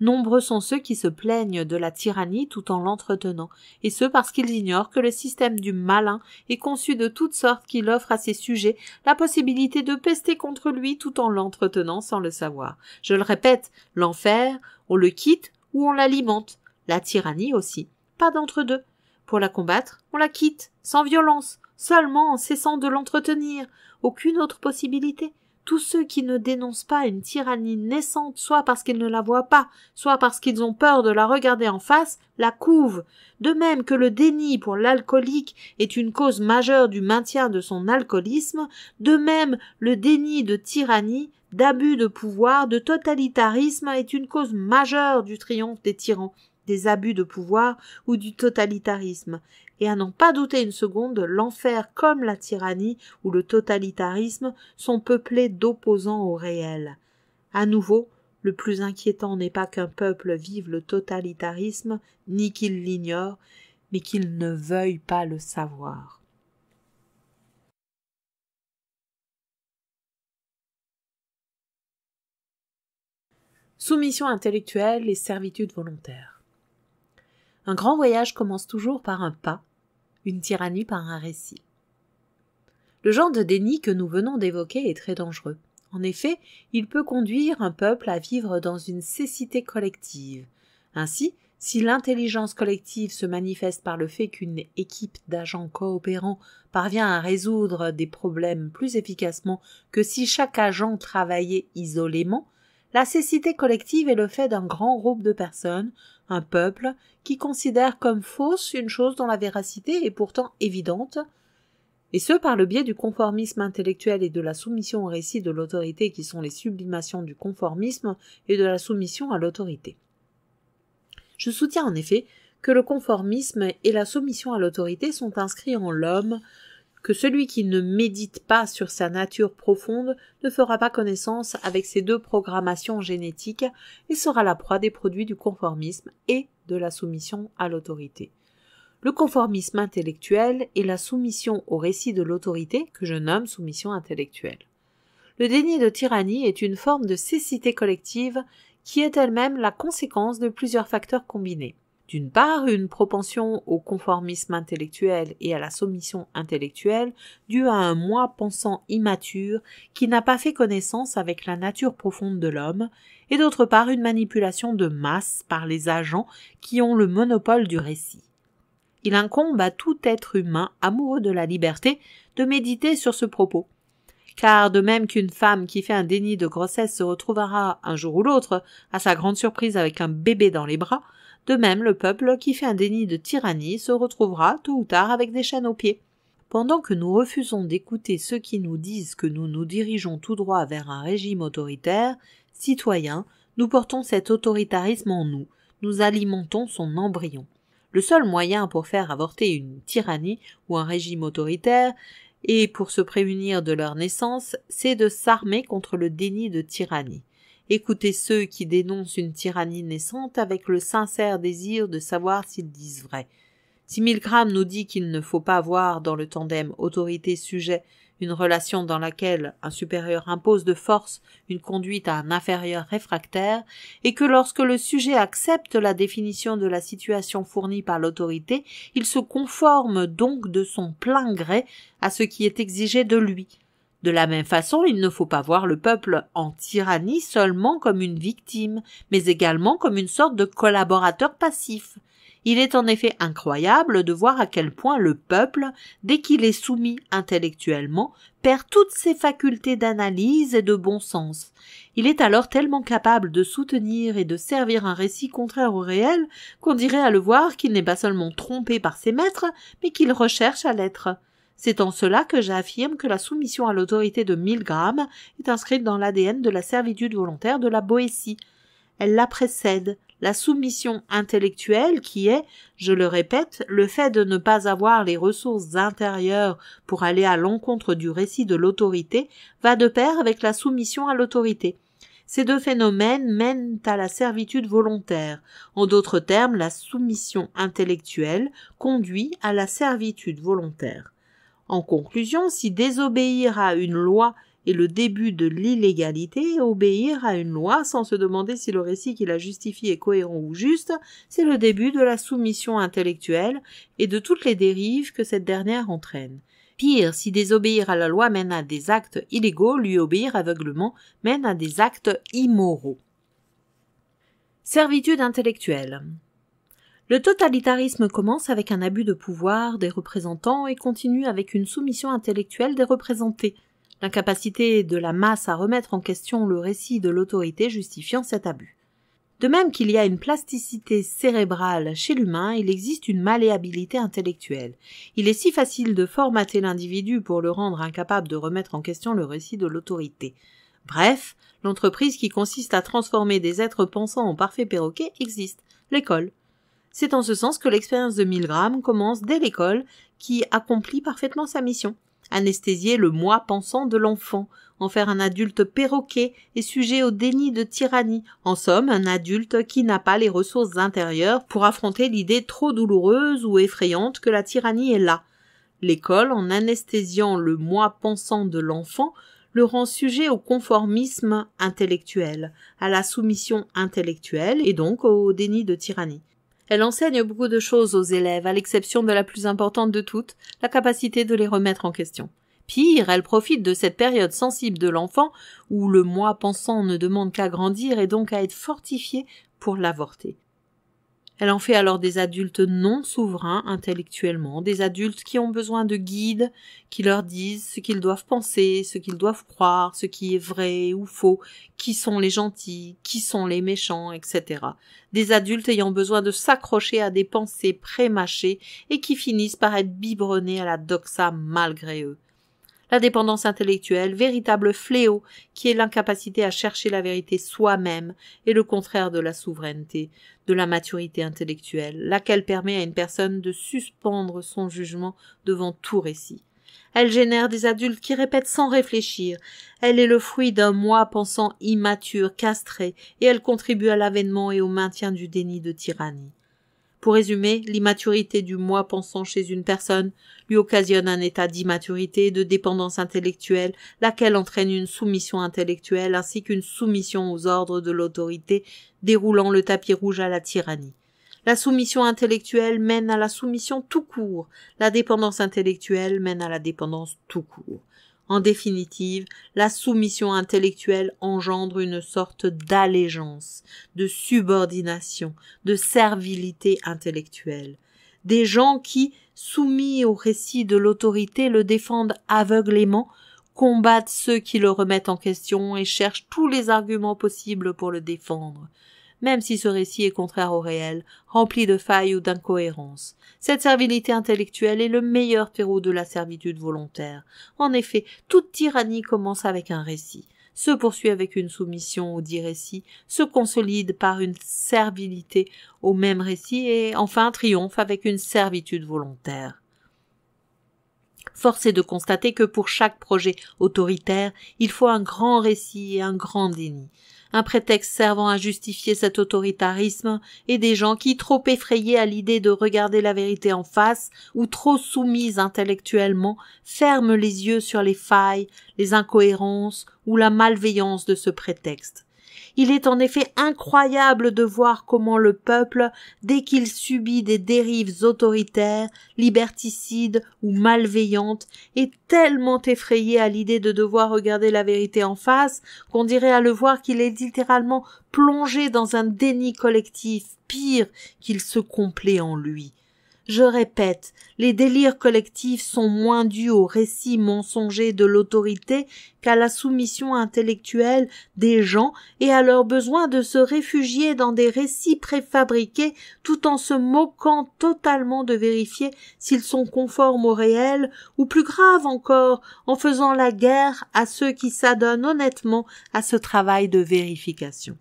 Nombreux sont ceux qui se plaignent de la tyrannie tout en l'entretenant, et ce parce qu'ils ignorent que le système du malin est conçu de toutes sortes qu'il offre à ses sujets la possibilité de pester contre lui tout en l'entretenant sans le savoir. Je le répète, l'enfer, on le quitte ou on l'alimente. La tyrannie aussi. Pas d'entre-deux. Pour la combattre, on la quitte, sans violence, seulement en cessant de l'entretenir. Aucune autre possibilité tous ceux qui ne dénoncent pas une tyrannie naissante, soit parce qu'ils ne la voient pas, soit parce qu'ils ont peur de la regarder en face, la couvent. De même que le déni pour l'alcoolique est une cause majeure du maintien de son alcoolisme, de même le déni de tyrannie, d'abus de pouvoir, de totalitarisme est une cause majeure du triomphe des tyrans, des abus de pouvoir ou du totalitarisme et à n'en pas douter une seconde, l'enfer comme la tyrannie ou le totalitarisme sont peuplés d'opposants au réel. À nouveau, le plus inquiétant n'est pas qu'un peuple vive le totalitarisme, ni qu'il l'ignore, mais qu'il ne veuille pas le savoir. Soumission intellectuelle et servitude volontaire. Un grand voyage commence toujours par un pas, une tyrannie par un récit. Le genre de déni que nous venons d'évoquer est très dangereux. En effet, il peut conduire un peuple à vivre dans une cécité collective. Ainsi, si l'intelligence collective se manifeste par le fait qu'une équipe d'agents coopérants parvient à résoudre des problèmes plus efficacement que si chaque agent travaillait isolément, la cécité collective est le fait d'un grand groupe de personnes, un peuple, qui considère comme fausse une chose dont la véracité est pourtant évidente, et ce par le biais du conformisme intellectuel et de la soumission au récit de l'autorité qui sont les sublimations du conformisme et de la soumission à l'autorité. Je soutiens en effet que le conformisme et la soumission à l'autorité sont inscrits en l'homme que celui qui ne médite pas sur sa nature profonde ne fera pas connaissance avec ces deux programmations génétiques et sera la proie des produits du conformisme et de la soumission à l'autorité. Le conformisme intellectuel est la soumission au récit de l'autorité que je nomme soumission intellectuelle. Le déni de tyrannie est une forme de cécité collective qui est elle-même la conséquence de plusieurs facteurs combinés d'une part une propension au conformisme intellectuel et à la soumission intellectuelle due à un moi pensant immature qui n'a pas fait connaissance avec la nature profonde de l'homme, et d'autre part une manipulation de masse par les agents qui ont le monopole du récit. Il incombe à tout être humain amoureux de la liberté de méditer sur ce propos. Car de même qu'une femme qui fait un déni de grossesse se retrouvera un jour ou l'autre, à sa grande surprise avec un bébé dans les bras, de même, le peuple qui fait un déni de tyrannie se retrouvera tôt ou tard avec des chaînes aux pieds. Pendant que nous refusons d'écouter ceux qui nous disent que nous nous dirigeons tout droit vers un régime autoritaire, citoyens, nous portons cet autoritarisme en nous, nous alimentons son embryon. Le seul moyen pour faire avorter une tyrannie ou un régime autoritaire, et pour se prévenir de leur naissance, c'est de s'armer contre le déni de tyrannie. Écoutez ceux qui dénoncent une tyrannie naissante avec le sincère désir de savoir s'ils disent vrai. Si Milgram nous dit qu'il ne faut pas voir dans le tandem autorité-sujet une relation dans laquelle un supérieur impose de force une conduite à un inférieur réfractaire, et que lorsque le sujet accepte la définition de la situation fournie par l'autorité, il se conforme donc de son plein gré à ce qui est exigé de lui, de la même façon, il ne faut pas voir le peuple en tyrannie seulement comme une victime, mais également comme une sorte de collaborateur passif. Il est en effet incroyable de voir à quel point le peuple, dès qu'il est soumis intellectuellement, perd toutes ses facultés d'analyse et de bon sens. Il est alors tellement capable de soutenir et de servir un récit contraire au réel qu'on dirait à le voir qu'il n'est pas seulement trompé par ses maîtres, mais qu'il recherche à l'être. C'est en cela que j'affirme que la soumission à l'autorité de Milgram est inscrite dans l'ADN de la servitude volontaire de la Boétie. Elle la précède, la soumission intellectuelle qui est, je le répète, le fait de ne pas avoir les ressources intérieures pour aller à l'encontre du récit de l'autorité va de pair avec la soumission à l'autorité. Ces deux phénomènes mènent à la servitude volontaire. En d'autres termes, la soumission intellectuelle conduit à la servitude volontaire. En conclusion, si désobéir à une loi est le début de l'illégalité, obéir à une loi sans se demander si le récit qui la justifie est cohérent ou juste, c'est le début de la soumission intellectuelle et de toutes les dérives que cette dernière entraîne. Pire, si désobéir à la loi mène à des actes illégaux, lui obéir aveuglement mène à des actes immoraux. Servitude intellectuelle. Le totalitarisme commence avec un abus de pouvoir des représentants et continue avec une soumission intellectuelle des représentés, l'incapacité de la masse à remettre en question le récit de l'autorité justifiant cet abus. De même qu'il y a une plasticité cérébrale chez l'humain, il existe une malléabilité intellectuelle. Il est si facile de formater l'individu pour le rendre incapable de remettre en question le récit de l'autorité. Bref, l'entreprise qui consiste à transformer des êtres pensants en parfaits perroquets existe, l'école. C'est en ce sens que l'expérience de Milgram commence dès l'école, qui accomplit parfaitement sa mission anesthésier le moi pensant de l'enfant, en faire un adulte perroquet et sujet au déni de tyrannie, en somme un adulte qui n'a pas les ressources intérieures pour affronter l'idée trop douloureuse ou effrayante que la tyrannie est là. L'école, en anesthésiant le moi pensant de l'enfant, le rend sujet au conformisme intellectuel, à la soumission intellectuelle et donc au déni de tyrannie. Elle enseigne beaucoup de choses aux élèves, à l'exception de la plus importante de toutes, la capacité de les remettre en question. Pire, elle profite de cette période sensible de l'enfant, où le moi pensant ne demande qu'à grandir et donc à être fortifié pour l'avorter. Elle en fait alors des adultes non souverains intellectuellement, des adultes qui ont besoin de guides qui leur disent ce qu'ils doivent penser, ce qu'ils doivent croire, ce qui est vrai ou faux, qui sont les gentils, qui sont les méchants, etc. Des adultes ayant besoin de s'accrocher à des pensées prémâchées et qui finissent par être biberonnés à la doxa malgré eux la dépendance intellectuelle, véritable fléau qui est l'incapacité à chercher la vérité soi-même et le contraire de la souveraineté, de la maturité intellectuelle, laquelle permet à une personne de suspendre son jugement devant tout récit. Elle génère des adultes qui répètent sans réfléchir. Elle est le fruit d'un moi pensant immature, castré, et elle contribue à l'avènement et au maintien du déni de tyrannie. Pour résumer, l'immaturité du moi pensant chez une personne lui occasionne un état d'immaturité et de dépendance intellectuelle, laquelle entraîne une soumission intellectuelle ainsi qu'une soumission aux ordres de l'autorité, déroulant le tapis rouge à la tyrannie. La soumission intellectuelle mène à la soumission tout court, la dépendance intellectuelle mène à la dépendance tout court. En définitive, la soumission intellectuelle engendre une sorte d'allégeance, de subordination, de servilité intellectuelle. Des gens qui, soumis au récit de l'autorité, le défendent aveuglément, combattent ceux qui le remettent en question et cherchent tous les arguments possibles pour le défendre même si ce récit est contraire au réel, rempli de failles ou d'incohérences. Cette servilité intellectuelle est le meilleur terreau de la servitude volontaire. En effet, toute tyrannie commence avec un récit, se poursuit avec une soumission au dit récit, se consolide par une servilité au même récit et enfin triomphe avec une servitude volontaire. Force est de constater que pour chaque projet autoritaire, il faut un grand récit et un grand déni un prétexte servant à justifier cet autoritarisme, et des gens qui, trop effrayés à l'idée de regarder la vérité en face, ou trop soumises intellectuellement, ferment les yeux sur les failles, les incohérences ou la malveillance de ce prétexte. Il est en effet incroyable de voir comment le peuple, dès qu'il subit des dérives autoritaires, liberticides ou malveillantes, est tellement effrayé à l'idée de devoir regarder la vérité en face qu'on dirait à le voir qu'il est littéralement plongé dans un déni collectif pire qu'il se complaît en lui. Je répète, les délires collectifs sont moins dus aux récits mensongers de l'autorité qu'à la soumission intellectuelle des gens et à leur besoin de se réfugier dans des récits préfabriqués tout en se moquant totalement de vérifier s'ils sont conformes au réel ou plus grave encore en faisant la guerre à ceux qui s'adonnent honnêtement à ce travail de vérification.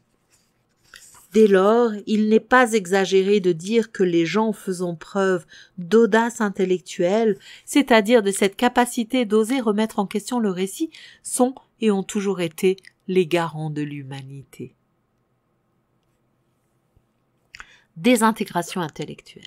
Dès lors, il n'est pas exagéré de dire que les gens faisant preuve d'audace intellectuelle, c'est-à-dire de cette capacité d'oser remettre en question le récit, sont et ont toujours été les garants de l'humanité. Désintégration intellectuelle.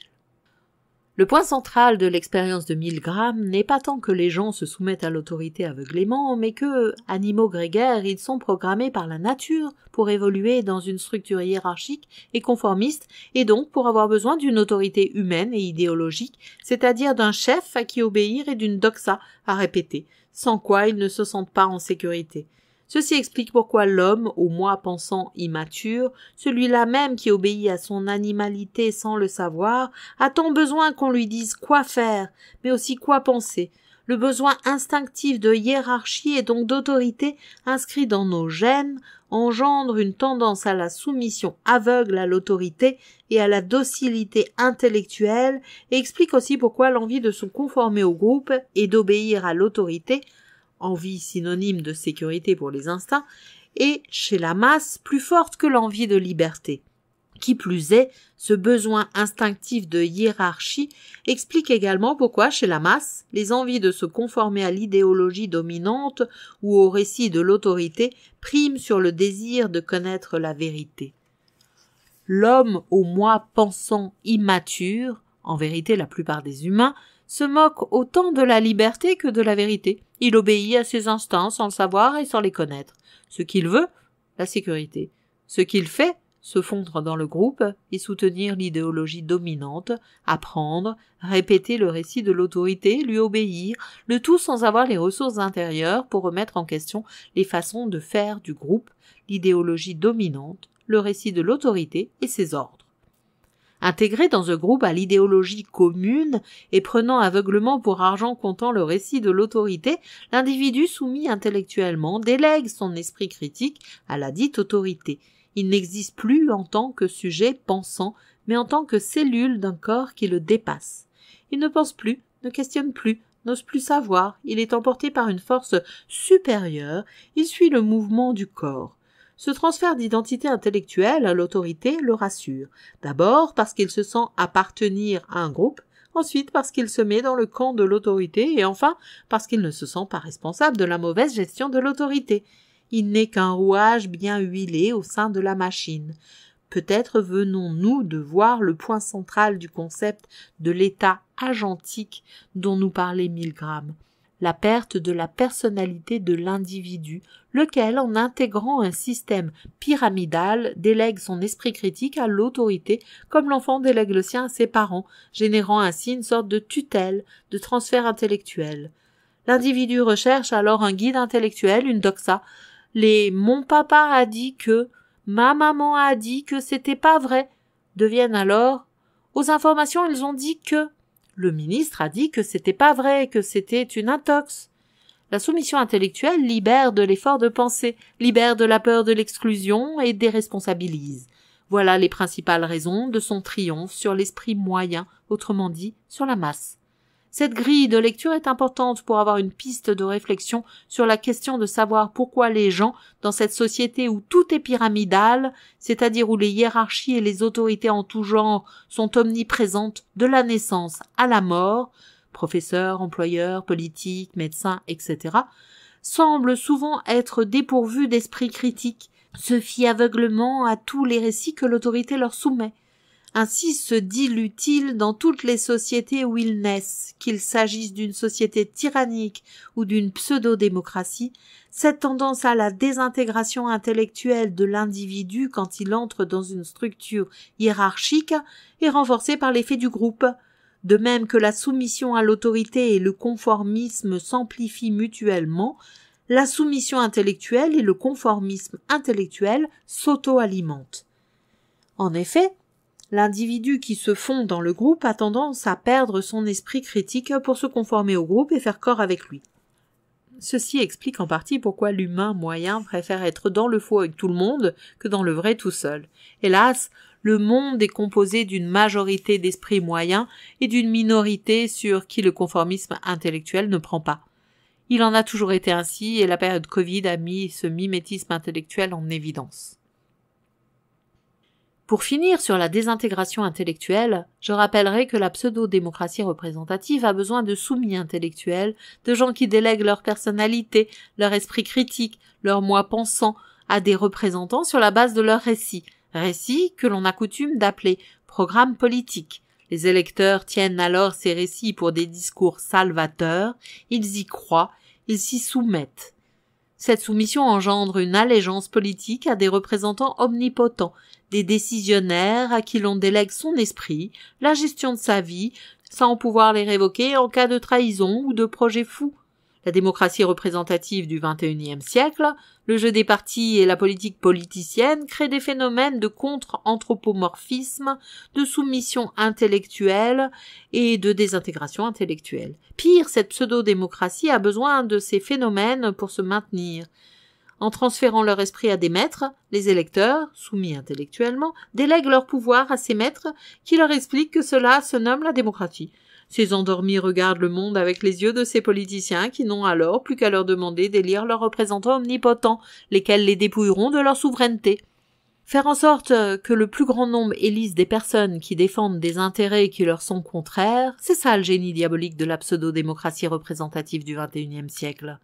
Le point central de l'expérience de Milgram n'est pas tant que les gens se soumettent à l'autorité aveuglément, mais que, animaux grégaires, ils sont programmés par la nature pour évoluer dans une structure hiérarchique et conformiste, et donc pour avoir besoin d'une autorité humaine et idéologique, c'est-à-dire d'un chef à qui obéir et d'une doxa à répéter, sans quoi ils ne se sentent pas en sécurité. Ceci explique pourquoi l'homme, au moins pensant immature, celui-là même qui obéit à son animalité sans le savoir, a tant besoin qu'on lui dise quoi faire, mais aussi quoi penser. Le besoin instinctif de hiérarchie et donc d'autorité inscrit dans nos gènes engendre une tendance à la soumission aveugle à l'autorité et à la docilité intellectuelle et explique aussi pourquoi l'envie de se conformer au groupe et d'obéir à l'autorité envie synonyme de sécurité pour les instincts, et chez la masse plus forte que l'envie de liberté. Qui plus est, ce besoin instinctif de hiérarchie explique également pourquoi, chez la masse, les envies de se conformer à l'idéologie dominante ou au récit de l'autorité priment sur le désir de connaître la vérité. L'homme au moi pensant immature, en vérité la plupart des humains, se moque autant de la liberté que de la vérité. Il obéit à ses instincts sans le savoir et sans les connaître. Ce qu'il veut, la sécurité. Ce qu'il fait, se fondre dans le groupe et soutenir l'idéologie dominante, apprendre, répéter le récit de l'autorité, lui obéir, le tout sans avoir les ressources intérieures pour remettre en question les façons de faire du groupe, l'idéologie dominante, le récit de l'autorité et ses ordres intégré dans un groupe à l'idéologie commune et prenant aveuglement pour argent comptant le récit de l'autorité, l'individu soumis intellectuellement délègue son esprit critique à la dite autorité. Il n'existe plus en tant que sujet pensant, mais en tant que cellule d'un corps qui le dépasse. Il ne pense plus, ne questionne plus, n'ose plus savoir, il est emporté par une force supérieure, il suit le mouvement du corps. Ce transfert d'identité intellectuelle à l'autorité le rassure, d'abord parce qu'il se sent appartenir à un groupe, ensuite parce qu'il se met dans le camp de l'autorité et enfin parce qu'il ne se sent pas responsable de la mauvaise gestion de l'autorité. Il n'est qu'un rouage bien huilé au sein de la machine. Peut-être venons-nous de voir le point central du concept de l'état agentique dont nous parlait Milgram la perte de la personnalité de l'individu, lequel, en intégrant un système pyramidal, délègue son esprit critique à l'autorité, comme l'enfant délègue le sien à ses parents, générant ainsi une sorte de tutelle, de transfert intellectuel. L'individu recherche alors un guide intellectuel, une doxa. Les mon papa a dit que, ma maman a dit que c'était pas vrai, deviennent alors aux informations ils ont dit que le ministre a dit que c'était pas vrai, que c'était une intox. La soumission intellectuelle libère de l'effort de pensée, libère de la peur de l'exclusion et déresponsabilise. Voilà les principales raisons de son triomphe sur l'esprit moyen, autrement dit sur la masse. Cette grille de lecture est importante pour avoir une piste de réflexion sur la question de savoir pourquoi les gens, dans cette société où tout est pyramidal, c'est-à-dire où les hiérarchies et les autorités en tout genre sont omniprésentes de la naissance à la mort, professeurs, employeurs, politiques, médecins, etc., semblent souvent être dépourvus d'esprit critique, se fient aveuglement à tous les récits que l'autorité leur soumet, ainsi se dilue t dans toutes les sociétés où il naissent, qu'il s'agisse d'une société tyrannique ou d'une pseudo-démocratie, cette tendance à la désintégration intellectuelle de l'individu quand il entre dans une structure hiérarchique est renforcée par l'effet du groupe, de même que la soumission à l'autorité et le conformisme s'amplifient mutuellement, la soumission intellectuelle et le conformisme intellectuel s'auto-alimentent. En effet, L'individu qui se fond dans le groupe a tendance à perdre son esprit critique pour se conformer au groupe et faire corps avec lui. Ceci explique en partie pourquoi l'humain moyen préfère être dans le faux avec tout le monde que dans le vrai tout seul. Hélas, le monde est composé d'une majorité d'esprits moyens et d'une minorité sur qui le conformisme intellectuel ne prend pas. Il en a toujours été ainsi et la période Covid a mis ce mimétisme intellectuel en évidence. Pour finir sur la désintégration intellectuelle, je rappellerai que la pseudo-démocratie représentative a besoin de soumis intellectuels, de gens qui délèguent leur personnalité, leur esprit critique, leur moi pensant à des représentants sur la base de leurs récits. Récits que l'on a coutume d'appeler programmes politiques ». Les électeurs tiennent alors ces récits pour des discours salvateurs, ils y croient, ils s'y soumettent. Cette soumission engendre une allégeance politique à des représentants omnipotents des décisionnaires à qui l'on délègue son esprit, la gestion de sa vie, sans pouvoir les révoquer en cas de trahison ou de projet fou. La démocratie représentative du XXIe siècle, le jeu des partis et la politique politicienne créent des phénomènes de contre-anthropomorphisme, de soumission intellectuelle et de désintégration intellectuelle. Pire, cette pseudo-démocratie a besoin de ces phénomènes pour se maintenir. En transférant leur esprit à des maîtres, les électeurs, soumis intellectuellement, délèguent leur pouvoir à ces maîtres qui leur expliquent que cela se nomme la démocratie. Ces endormis regardent le monde avec les yeux de ces politiciens qui n'ont alors plus qu'à leur demander d'élire leurs représentants omnipotents, lesquels les dépouilleront de leur souveraineté. Faire en sorte que le plus grand nombre élise des personnes qui défendent des intérêts qui leur sont contraires, c'est ça le génie diabolique de la pseudo-démocratie représentative du XXIe siècle.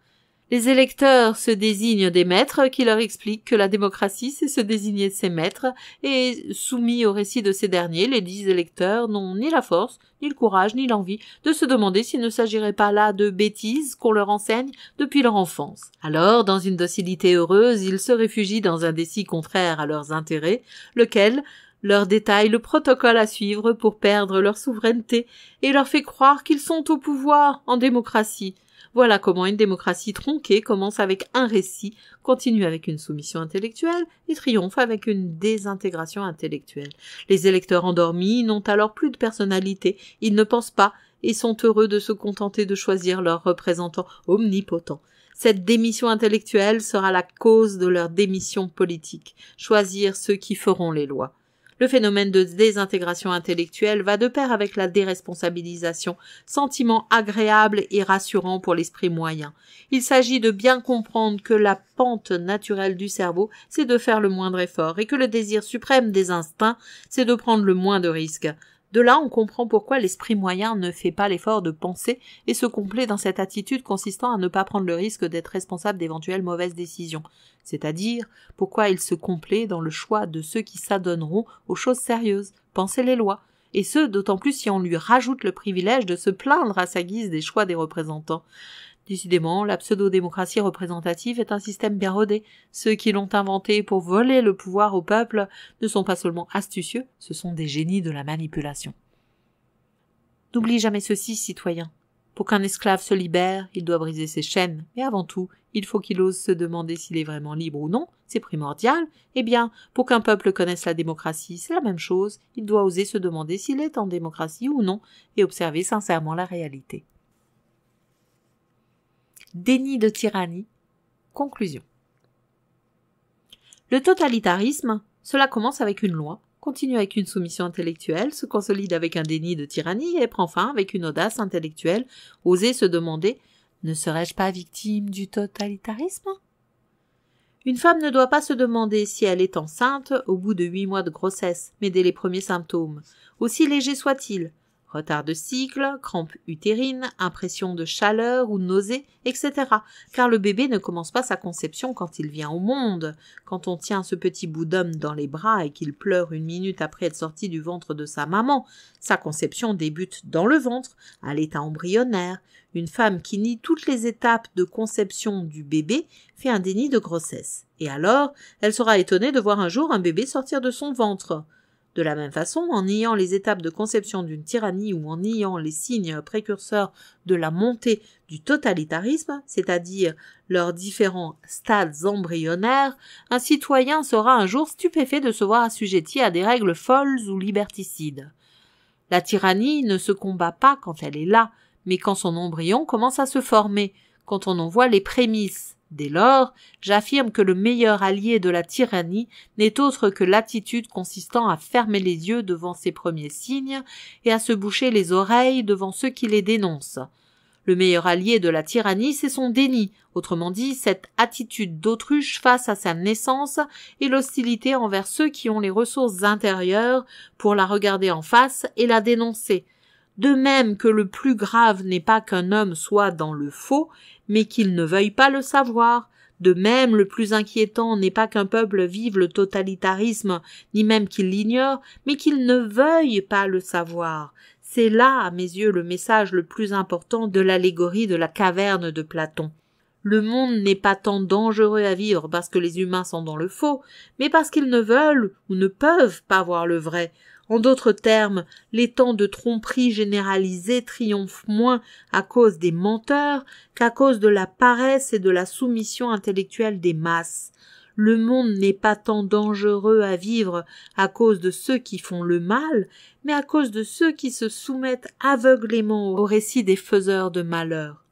Les électeurs se désignent des maîtres qui leur expliquent que la démocratie, c'est se désigner de ses maîtres, et soumis au récit de ces derniers, les dix électeurs n'ont ni la force, ni le courage, ni l'envie de se demander s'il ne s'agirait pas là de bêtises qu'on leur enseigne depuis leur enfance. Alors, dans une docilité heureuse, ils se réfugient dans un décis contraire à leurs intérêts, lequel leur détaille le protocole à suivre pour perdre leur souveraineté et leur fait croire qu'ils sont au pouvoir en démocratie. Voilà comment une démocratie tronquée commence avec un récit, continue avec une soumission intellectuelle et triomphe avec une désintégration intellectuelle. Les électeurs endormis n'ont alors plus de personnalité, ils ne pensent pas et sont heureux de se contenter de choisir leurs représentants omnipotents. Cette démission intellectuelle sera la cause de leur démission politique, choisir ceux qui feront les lois. Le phénomène de désintégration intellectuelle va de pair avec la déresponsabilisation, sentiment agréable et rassurant pour l'esprit moyen. Il s'agit de bien comprendre que la pente naturelle du cerveau, c'est de faire le moindre effort, et que le désir suprême des instincts, c'est de prendre le moins de risques. De là, on comprend pourquoi l'esprit moyen ne fait pas l'effort de penser et se complaît dans cette attitude consistant à ne pas prendre le risque d'être responsable d'éventuelles mauvaises décisions, c'est-à-dire pourquoi il se complaît dans le choix de ceux qui s'adonneront aux choses sérieuses, penser les lois, et ce d'autant plus si on lui rajoute le privilège de se plaindre à sa guise des choix des représentants. Décidément, la pseudo-démocratie représentative est un système bien rodé. Ceux qui l'ont inventé pour voler le pouvoir au peuple ne sont pas seulement astucieux, ce sont des génies de la manipulation. N'oublie jamais ceci, citoyen. Pour qu'un esclave se libère, il doit briser ses chaînes, mais avant tout, il faut qu'il ose se demander s'il est vraiment libre ou non, c'est primordial. Eh bien, pour qu'un peuple connaisse la démocratie, c'est la même chose, il doit oser se demander s'il est en démocratie ou non, et observer sincèrement la réalité. Déni de tyrannie. Conclusion. Le totalitarisme, cela commence avec une loi, continue avec une soumission intellectuelle, se consolide avec un déni de tyrannie et prend fin avec une audace intellectuelle, oser se demander ne serais-je pas victime du totalitarisme Une femme ne doit pas se demander si elle est enceinte au bout de huit mois de grossesse, mais dès les premiers symptômes, aussi léger soit-il retard de cycle, crampes utérines, impression de chaleur ou nausée, etc. Car le bébé ne commence pas sa conception quand il vient au monde. Quand on tient ce petit bout d'homme dans les bras et qu'il pleure une minute après être sorti du ventre de sa maman, sa conception débute dans le ventre, à l'état embryonnaire. Une femme qui nie toutes les étapes de conception du bébé fait un déni de grossesse. Et alors, elle sera étonnée de voir un jour un bébé sortir de son ventre. De la même façon, en niant les étapes de conception d'une tyrannie ou en niant les signes précurseurs de la montée du totalitarisme, c'est-à-dire leurs différents stades embryonnaires, un citoyen sera un jour stupéfait de se voir assujetti à des règles folles ou liberticides. La tyrannie ne se combat pas quand elle est là, mais quand son embryon commence à se former, quand on en voit les prémices. Dès lors, j'affirme que le meilleur allié de la tyrannie n'est autre que l'attitude consistant à fermer les yeux devant ses premiers signes et à se boucher les oreilles devant ceux qui les dénoncent. Le meilleur allié de la tyrannie, c'est son déni, autrement dit cette attitude d'autruche face à sa naissance et l'hostilité envers ceux qui ont les ressources intérieures pour la regarder en face et la dénoncer de même que le plus grave n'est pas qu'un homme soit dans le faux, mais qu'il ne veuille pas le savoir, de même le plus inquiétant n'est pas qu'un peuple vive le totalitarisme, ni même qu'il l'ignore, mais qu'il ne veuille pas le savoir. C'est là, à mes yeux, le message le plus important de l'allégorie de la caverne de Platon. Le monde n'est pas tant dangereux à vivre parce que les humains sont dans le faux, mais parce qu'ils ne veulent ou ne peuvent pas voir le vrai. En d'autres termes, les temps de tromperie généralisée triomphent moins à cause des menteurs qu'à cause de la paresse et de la soumission intellectuelle des masses. Le monde n'est pas tant dangereux à vivre à cause de ceux qui font le mal, mais à cause de ceux qui se soumettent aveuglément au récit des faiseurs de malheur.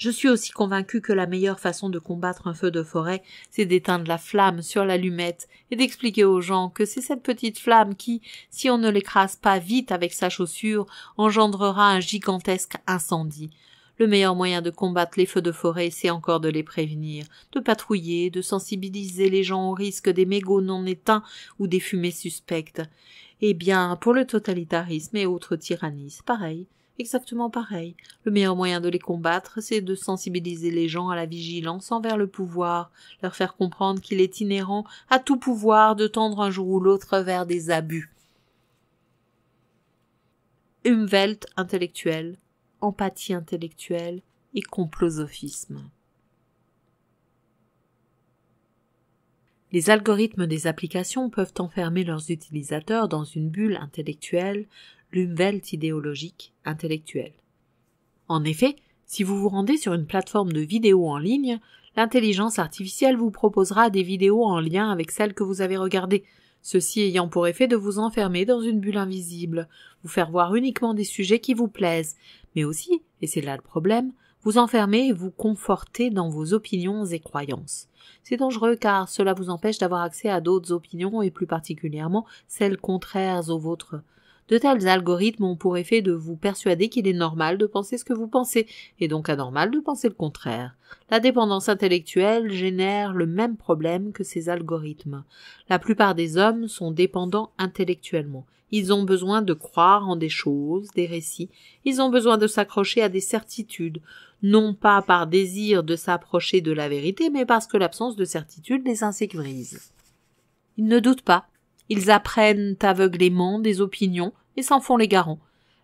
Je suis aussi convaincu que la meilleure façon de combattre un feu de forêt, c'est d'éteindre la flamme sur l'allumette et d'expliquer aux gens que c'est cette petite flamme qui, si on ne l'écrase pas vite avec sa chaussure, engendrera un gigantesque incendie. Le meilleur moyen de combattre les feux de forêt, c'est encore de les prévenir, de patrouiller, de sensibiliser les gens au risque des mégots non éteints ou des fumées suspectes. Eh bien, pour le totalitarisme et autres tyrannies, pareil exactement pareil. Le meilleur moyen de les combattre, c'est de sensibiliser les gens à la vigilance envers le pouvoir, leur faire comprendre qu'il est inhérent à tout pouvoir de tendre un jour ou l'autre vers des abus. Umwelt intellectuel, empathie intellectuelle et complosophisme. Les algorithmes des applications peuvent enfermer leurs utilisateurs dans une bulle intellectuelle l'umwelt idéologique, intellectuelle. En effet, si vous vous rendez sur une plateforme de vidéos en ligne, l'intelligence artificielle vous proposera des vidéos en lien avec celles que vous avez regardées, ceci ayant pour effet de vous enfermer dans une bulle invisible, vous faire voir uniquement des sujets qui vous plaisent, mais aussi, et c'est là le problème, vous enfermer et vous conforter dans vos opinions et croyances. C'est dangereux car cela vous empêche d'avoir accès à d'autres opinions et plus particulièrement celles contraires aux vôtres. De tels algorithmes ont pour effet de vous persuader qu'il est normal de penser ce que vous pensez, et donc anormal de penser le contraire. La dépendance intellectuelle génère le même problème que ces algorithmes. La plupart des hommes sont dépendants intellectuellement. Ils ont besoin de croire en des choses, des récits, ils ont besoin de s'accrocher à des certitudes, non pas par désir de s'approcher de la vérité, mais parce que l'absence de certitude les insécurise. Ils ne doutent pas, ils apprennent aveuglément des opinions, s'en font les garants.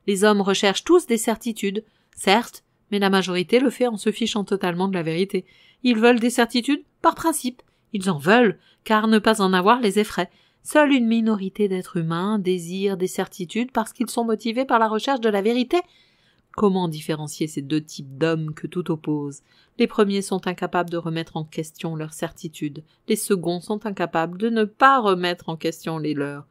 Les hommes recherchent tous des certitudes, certes, mais la majorité le fait en se fichant totalement de la vérité. Ils veulent des certitudes par principe. Ils en veulent, car ne pas en avoir les effraie. Seule une minorité d'êtres humains désire des certitudes parce qu'ils sont motivés par la recherche de la vérité. Comment différencier ces deux types d'hommes que tout oppose Les premiers sont incapables de remettre en question leurs certitudes, les seconds sont incapables de ne pas remettre en question les leurs.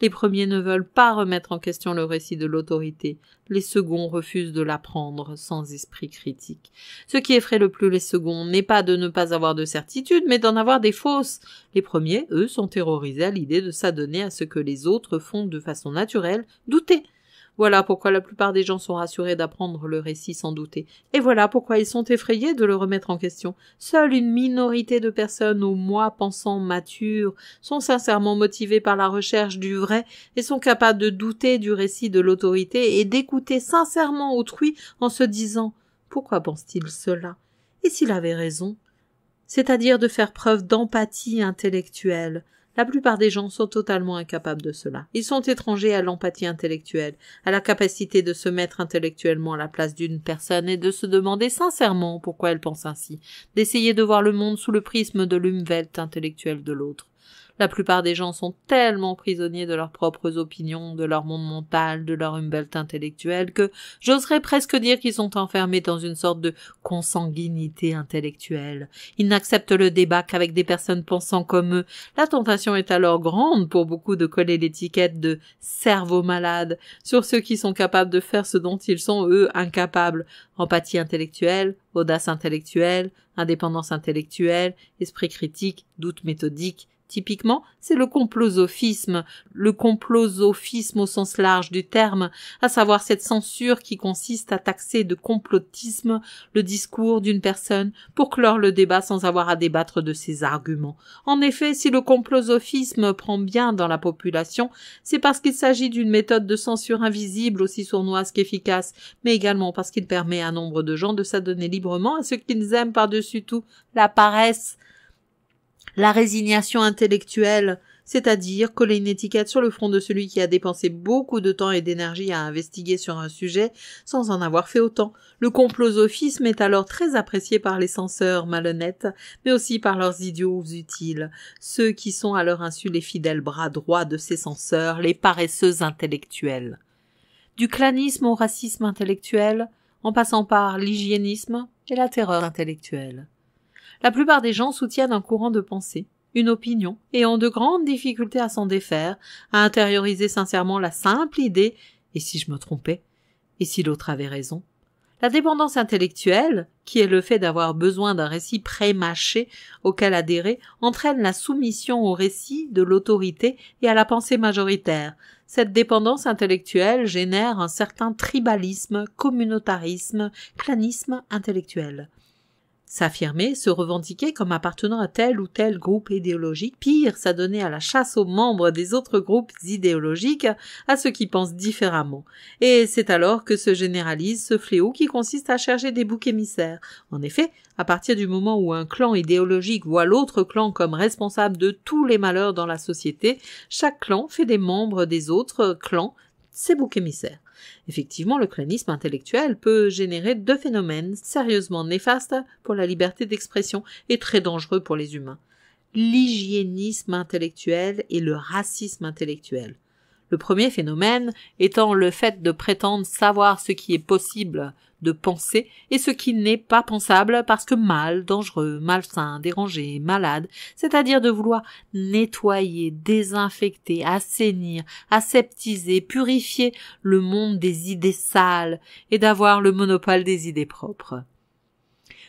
Les premiers ne veulent pas remettre en question le récit de l'autorité, les seconds refusent de l'apprendre sans esprit critique. Ce qui effraie le plus les seconds n'est pas de ne pas avoir de certitude, mais d'en avoir des fausses. Les premiers, eux, sont terrorisés à l'idée de s'adonner à ce que les autres font de façon naturelle, douter. Voilà pourquoi la plupart des gens sont rassurés d'apprendre le récit sans douter. Et voilà pourquoi ils sont effrayés de le remettre en question. Seule une minorité de personnes au moi pensant mature sont sincèrement motivées par la recherche du vrai et sont capables de douter du récit de l'autorité et d'écouter sincèrement autrui en se disant pourquoi pense-t-il cela? Et s'il avait raison? C'est-à-dire de faire preuve d'empathie intellectuelle, la plupart des gens sont totalement incapables de cela. Ils sont étrangers à l'empathie intellectuelle, à la capacité de se mettre intellectuellement à la place d'une personne et de se demander sincèrement pourquoi elle pense ainsi, d'essayer de voir le monde sous le prisme de l'humvelte intellectuelle de l'autre. La plupart des gens sont tellement prisonniers de leurs propres opinions, de leur monde mental, de leur humbelt intellectuelle, que j'oserais presque dire qu'ils sont enfermés dans une sorte de consanguinité intellectuelle. Ils n'acceptent le débat qu'avec des personnes pensant comme eux. La tentation est alors grande pour beaucoup de coller l'étiquette de cerveau malade sur ceux qui sont capables de faire ce dont ils sont eux incapables. Empathie intellectuelle, audace intellectuelle, indépendance intellectuelle, esprit critique, doute méthodique, Typiquement, c'est le complosophisme, le complosophisme au sens large du terme, à savoir cette censure qui consiste à taxer de complotisme le discours d'une personne pour clore le débat sans avoir à débattre de ses arguments. En effet, si le complosophisme prend bien dans la population, c'est parce qu'il s'agit d'une méthode de censure invisible aussi sournoise qu'efficace, mais également parce qu'il permet à nombre de gens de s'adonner librement à ce qu'ils aiment par-dessus tout, la paresse, la résignation intellectuelle, c'est-à-dire coller une étiquette sur le front de celui qui a dépensé beaucoup de temps et d'énergie à investiguer sur un sujet sans en avoir fait autant. Le complosophisme est alors très apprécié par les censeurs malhonnêtes, mais aussi par leurs idiots utiles, ceux qui sont à leur insu les fidèles bras droits de ces censeurs, les paresseuses intellectuels. Du clanisme au racisme intellectuel, en passant par l'hygiénisme et la terreur intellectuelle. La plupart des gens soutiennent un courant de pensée, une opinion, et ont de grandes difficultés à s'en défaire, à intérioriser sincèrement la simple idée et si je me trompais, et si l'autre avait raison. La dépendance intellectuelle, qui est le fait d'avoir besoin d'un récit prémâché auquel adhérer, entraîne la soumission au récit de l'autorité et à la pensée majoritaire. Cette dépendance intellectuelle génère un certain tribalisme, communautarisme, clanisme intellectuel s'affirmer, se revendiquer comme appartenant à tel ou tel groupe idéologique. Pire, s'adonner à la chasse aux membres des autres groupes idéologiques, à ceux qui pensent différemment. Et c'est alors que se généralise ce fléau qui consiste à chercher des boucs émissaires. En effet, à partir du moment où un clan idéologique voit l'autre clan comme responsable de tous les malheurs dans la société, chaque clan fait des membres des autres clans ses boucs émissaires. Effectivement, le clanisme intellectuel peut générer deux phénomènes sérieusement néfastes pour la liberté d'expression et très dangereux pour les humains l'hygiénisme intellectuel et le racisme intellectuel. Le premier phénomène étant le fait de prétendre savoir ce qui est possible de penser et ce qui n'est pas pensable parce que mal, dangereux, malsain, dérangé, malade, c'est-à-dire de vouloir nettoyer, désinfecter, assainir, aseptiser, purifier le monde des idées sales et d'avoir le monopole des idées propres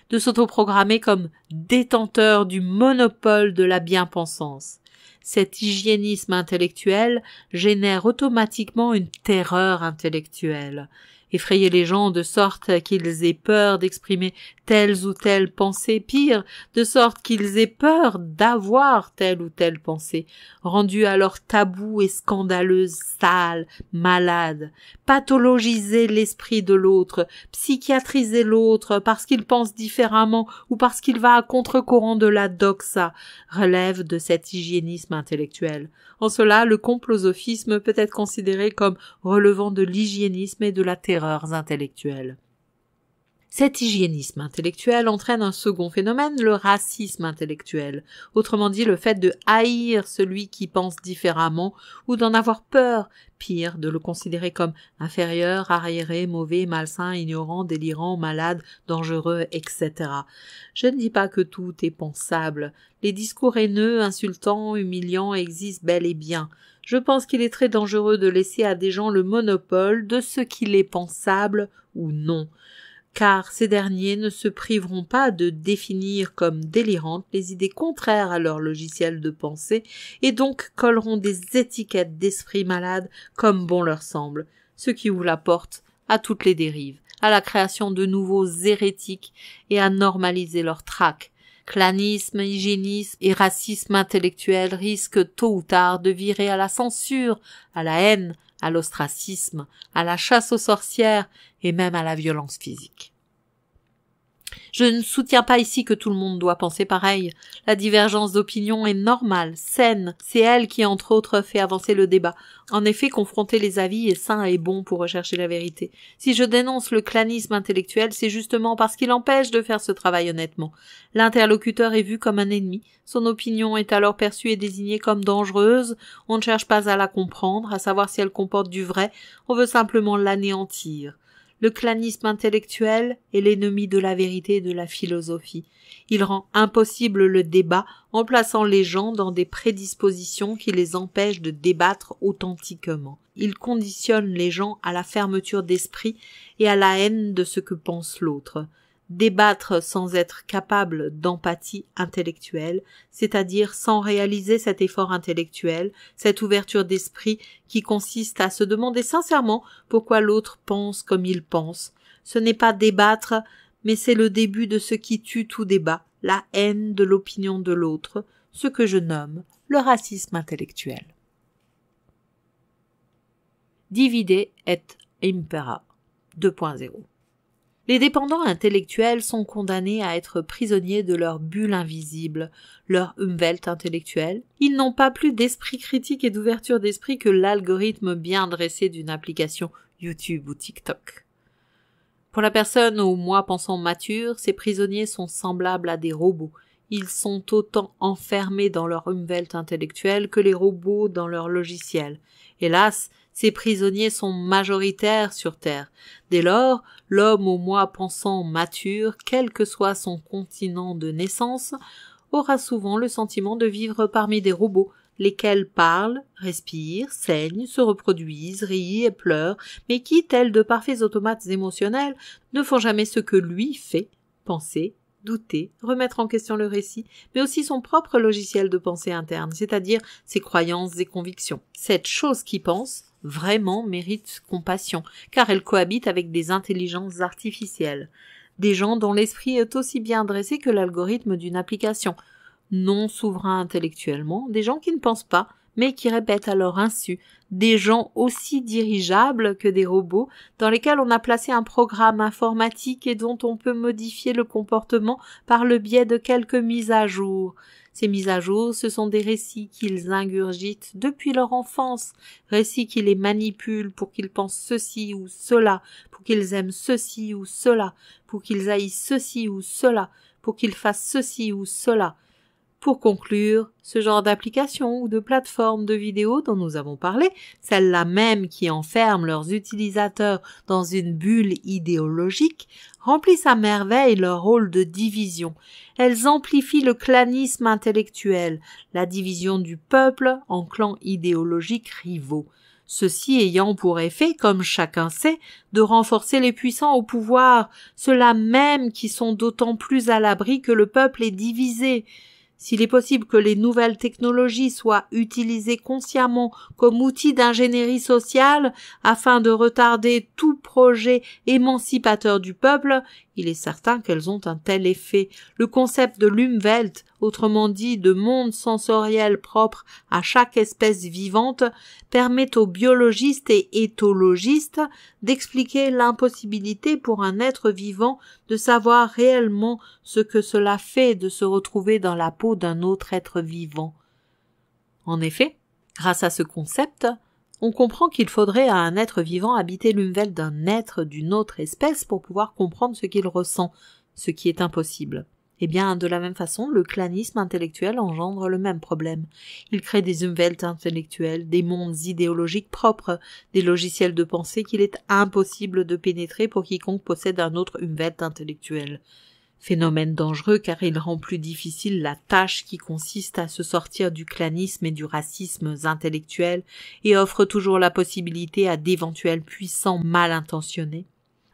de s'autoprogrammer comme détenteur du monopole de la bien-pensance cet hygiénisme intellectuel génère automatiquement une terreur intellectuelle. Effrayer les gens de sorte qu'ils aient peur d'exprimer telles ou telles pensées pires, de sorte qu'ils aient peur d'avoir telle ou telle pensée, rendues alors taboues et scandaleuse, sale, malade, pathologiser l'esprit de l'autre, psychiatriser l'autre parce qu'il pense différemment ou parce qu'il va à contre-courant de la doxa, relève de cet hygiénisme intellectuel. En cela, le complosophisme peut être considéré comme relevant de l'hygiénisme et de la terreur intellectuelle. Cet hygiénisme intellectuel entraîne un second phénomène, le racisme intellectuel, autrement dit le fait de haïr celui qui pense différemment ou d'en avoir peur, pire, de le considérer comme inférieur, arriéré, mauvais, malsain, ignorant, délirant, malade, dangereux, etc. Je ne dis pas que tout est pensable. Les discours haineux, insultants, humiliants existent bel et bien. Je pense qu'il est très dangereux de laisser à des gens le monopole de ce qu'il est pensable ou non car ces derniers ne se priveront pas de définir comme délirantes les idées contraires à leur logiciel de pensée et donc colleront des étiquettes d'esprit malade comme bon leur semble, ce qui vous la porte à toutes les dérives, à la création de nouveaux hérétiques et à normaliser leur traque. Clanisme, hygiénisme et racisme intellectuel risquent tôt ou tard de virer à la censure, à la haine, à l'ostracisme, à la chasse aux sorcières et même à la violence physique. Je ne soutiens pas ici que tout le monde doit penser pareil. La divergence d'opinion est normale, saine. C'est elle qui, entre autres, fait avancer le débat. En effet, confronter les avis est sain et bon pour rechercher la vérité. Si je dénonce le clanisme intellectuel, c'est justement parce qu'il empêche de faire ce travail honnêtement. L'interlocuteur est vu comme un ennemi. Son opinion est alors perçue et désignée comme dangereuse. On ne cherche pas à la comprendre, à savoir si elle comporte du vrai. On veut simplement l'anéantir. Le clanisme intellectuel est l'ennemi de la vérité et de la philosophie. Il rend impossible le débat en plaçant les gens dans des prédispositions qui les empêchent de débattre authentiquement. Il conditionne les gens à la fermeture d'esprit et à la haine de ce que pense l'autre débattre sans être capable d'empathie intellectuelle, c'est-à-dire sans réaliser cet effort intellectuel, cette ouverture d'esprit qui consiste à se demander sincèrement pourquoi l'autre pense comme il pense. Ce n'est pas débattre, mais c'est le début de ce qui tue tout débat, la haine de l'opinion de l'autre, ce que je nomme le racisme intellectuel. Divider et impera 2.0 les dépendants intellectuels sont condamnés à être prisonniers de leur bulle invisible, leur Umwelt intellectuel. Ils n'ont pas plus d'esprit critique et d'ouverture d'esprit que l'algorithme bien dressé d'une application YouTube ou TikTok. Pour la personne au moi pensant mature, ces prisonniers sont semblables à des robots. Ils sont autant enfermés dans leur Umwelt intellectuel que les robots dans leur logiciel. Hélas, ces prisonniers sont majoritaires sur Terre. Dès lors, l'homme au moins pensant mature, quel que soit son continent de naissance, aura souvent le sentiment de vivre parmi des robots, lesquels parlent, respirent, saignent, se reproduisent, rient et pleurent, mais qui, tels de parfaits automates émotionnels, ne font jamais ce que lui fait, penser, douter, remettre en question le récit, mais aussi son propre logiciel de pensée interne, c'est-à-dire ses croyances et convictions. Cette chose qui pense vraiment mérite compassion, car elle cohabite avec des intelligences artificielles, des gens dont l'esprit est aussi bien dressé que l'algorithme d'une application, non souverains intellectuellement, des gens qui ne pensent pas, mais qui répète alors insu des gens aussi dirigeables que des robots, dans lesquels on a placé un programme informatique et dont on peut modifier le comportement par le biais de quelques mises à jour. Ces mises à jour, ce sont des récits qu'ils ingurgitent depuis leur enfance, récits qui les manipulent pour qu'ils pensent ceci ou cela, pour qu'ils aiment ceci ou cela, pour qu'ils haïssent ceci ou cela, pour qu'ils fassent ceci ou cela. Pour conclure, ce genre d'application ou de plateforme de vidéos dont nous avons parlé, celle-là même qui enferme leurs utilisateurs dans une bulle idéologique, remplissent à merveille leur rôle de division. Elles amplifient le clanisme intellectuel, la division du peuple en clans idéologiques rivaux. Ceci ayant pour effet, comme chacun sait, de renforcer les puissants au pouvoir, ceux-là même qui sont d'autant plus à l'abri que le peuple est divisé. S'il est possible que les nouvelles technologies soient utilisées consciemment comme outil d'ingénierie sociale afin de retarder tout projet émancipateur du peuple, il est certain qu'elles ont un tel effet. Le concept de l'umwelt, autrement dit de monde sensoriel propre à chaque espèce vivante, permet aux biologistes et éthologistes d'expliquer l'impossibilité pour un être vivant de savoir réellement ce que cela fait de se retrouver dans la peau d'un autre être vivant. En effet, grâce à ce concept, on comprend qu'il faudrait à un être vivant habiter l'umvel d'un être d'une autre espèce pour pouvoir comprendre ce qu'il ressent, ce qui est impossible. Eh bien, de la même façon, le clanisme intellectuel engendre le même problème. Il crée des Humwelt intellectuels, des mondes idéologiques propres, des logiciels de pensée qu'il est impossible de pénétrer pour quiconque possède un autre umvelt intellectuel phénomène dangereux car il rend plus difficile la tâche qui consiste à se sortir du clanisme et du racisme intellectuel et offre toujours la possibilité à d'éventuels puissants mal intentionnés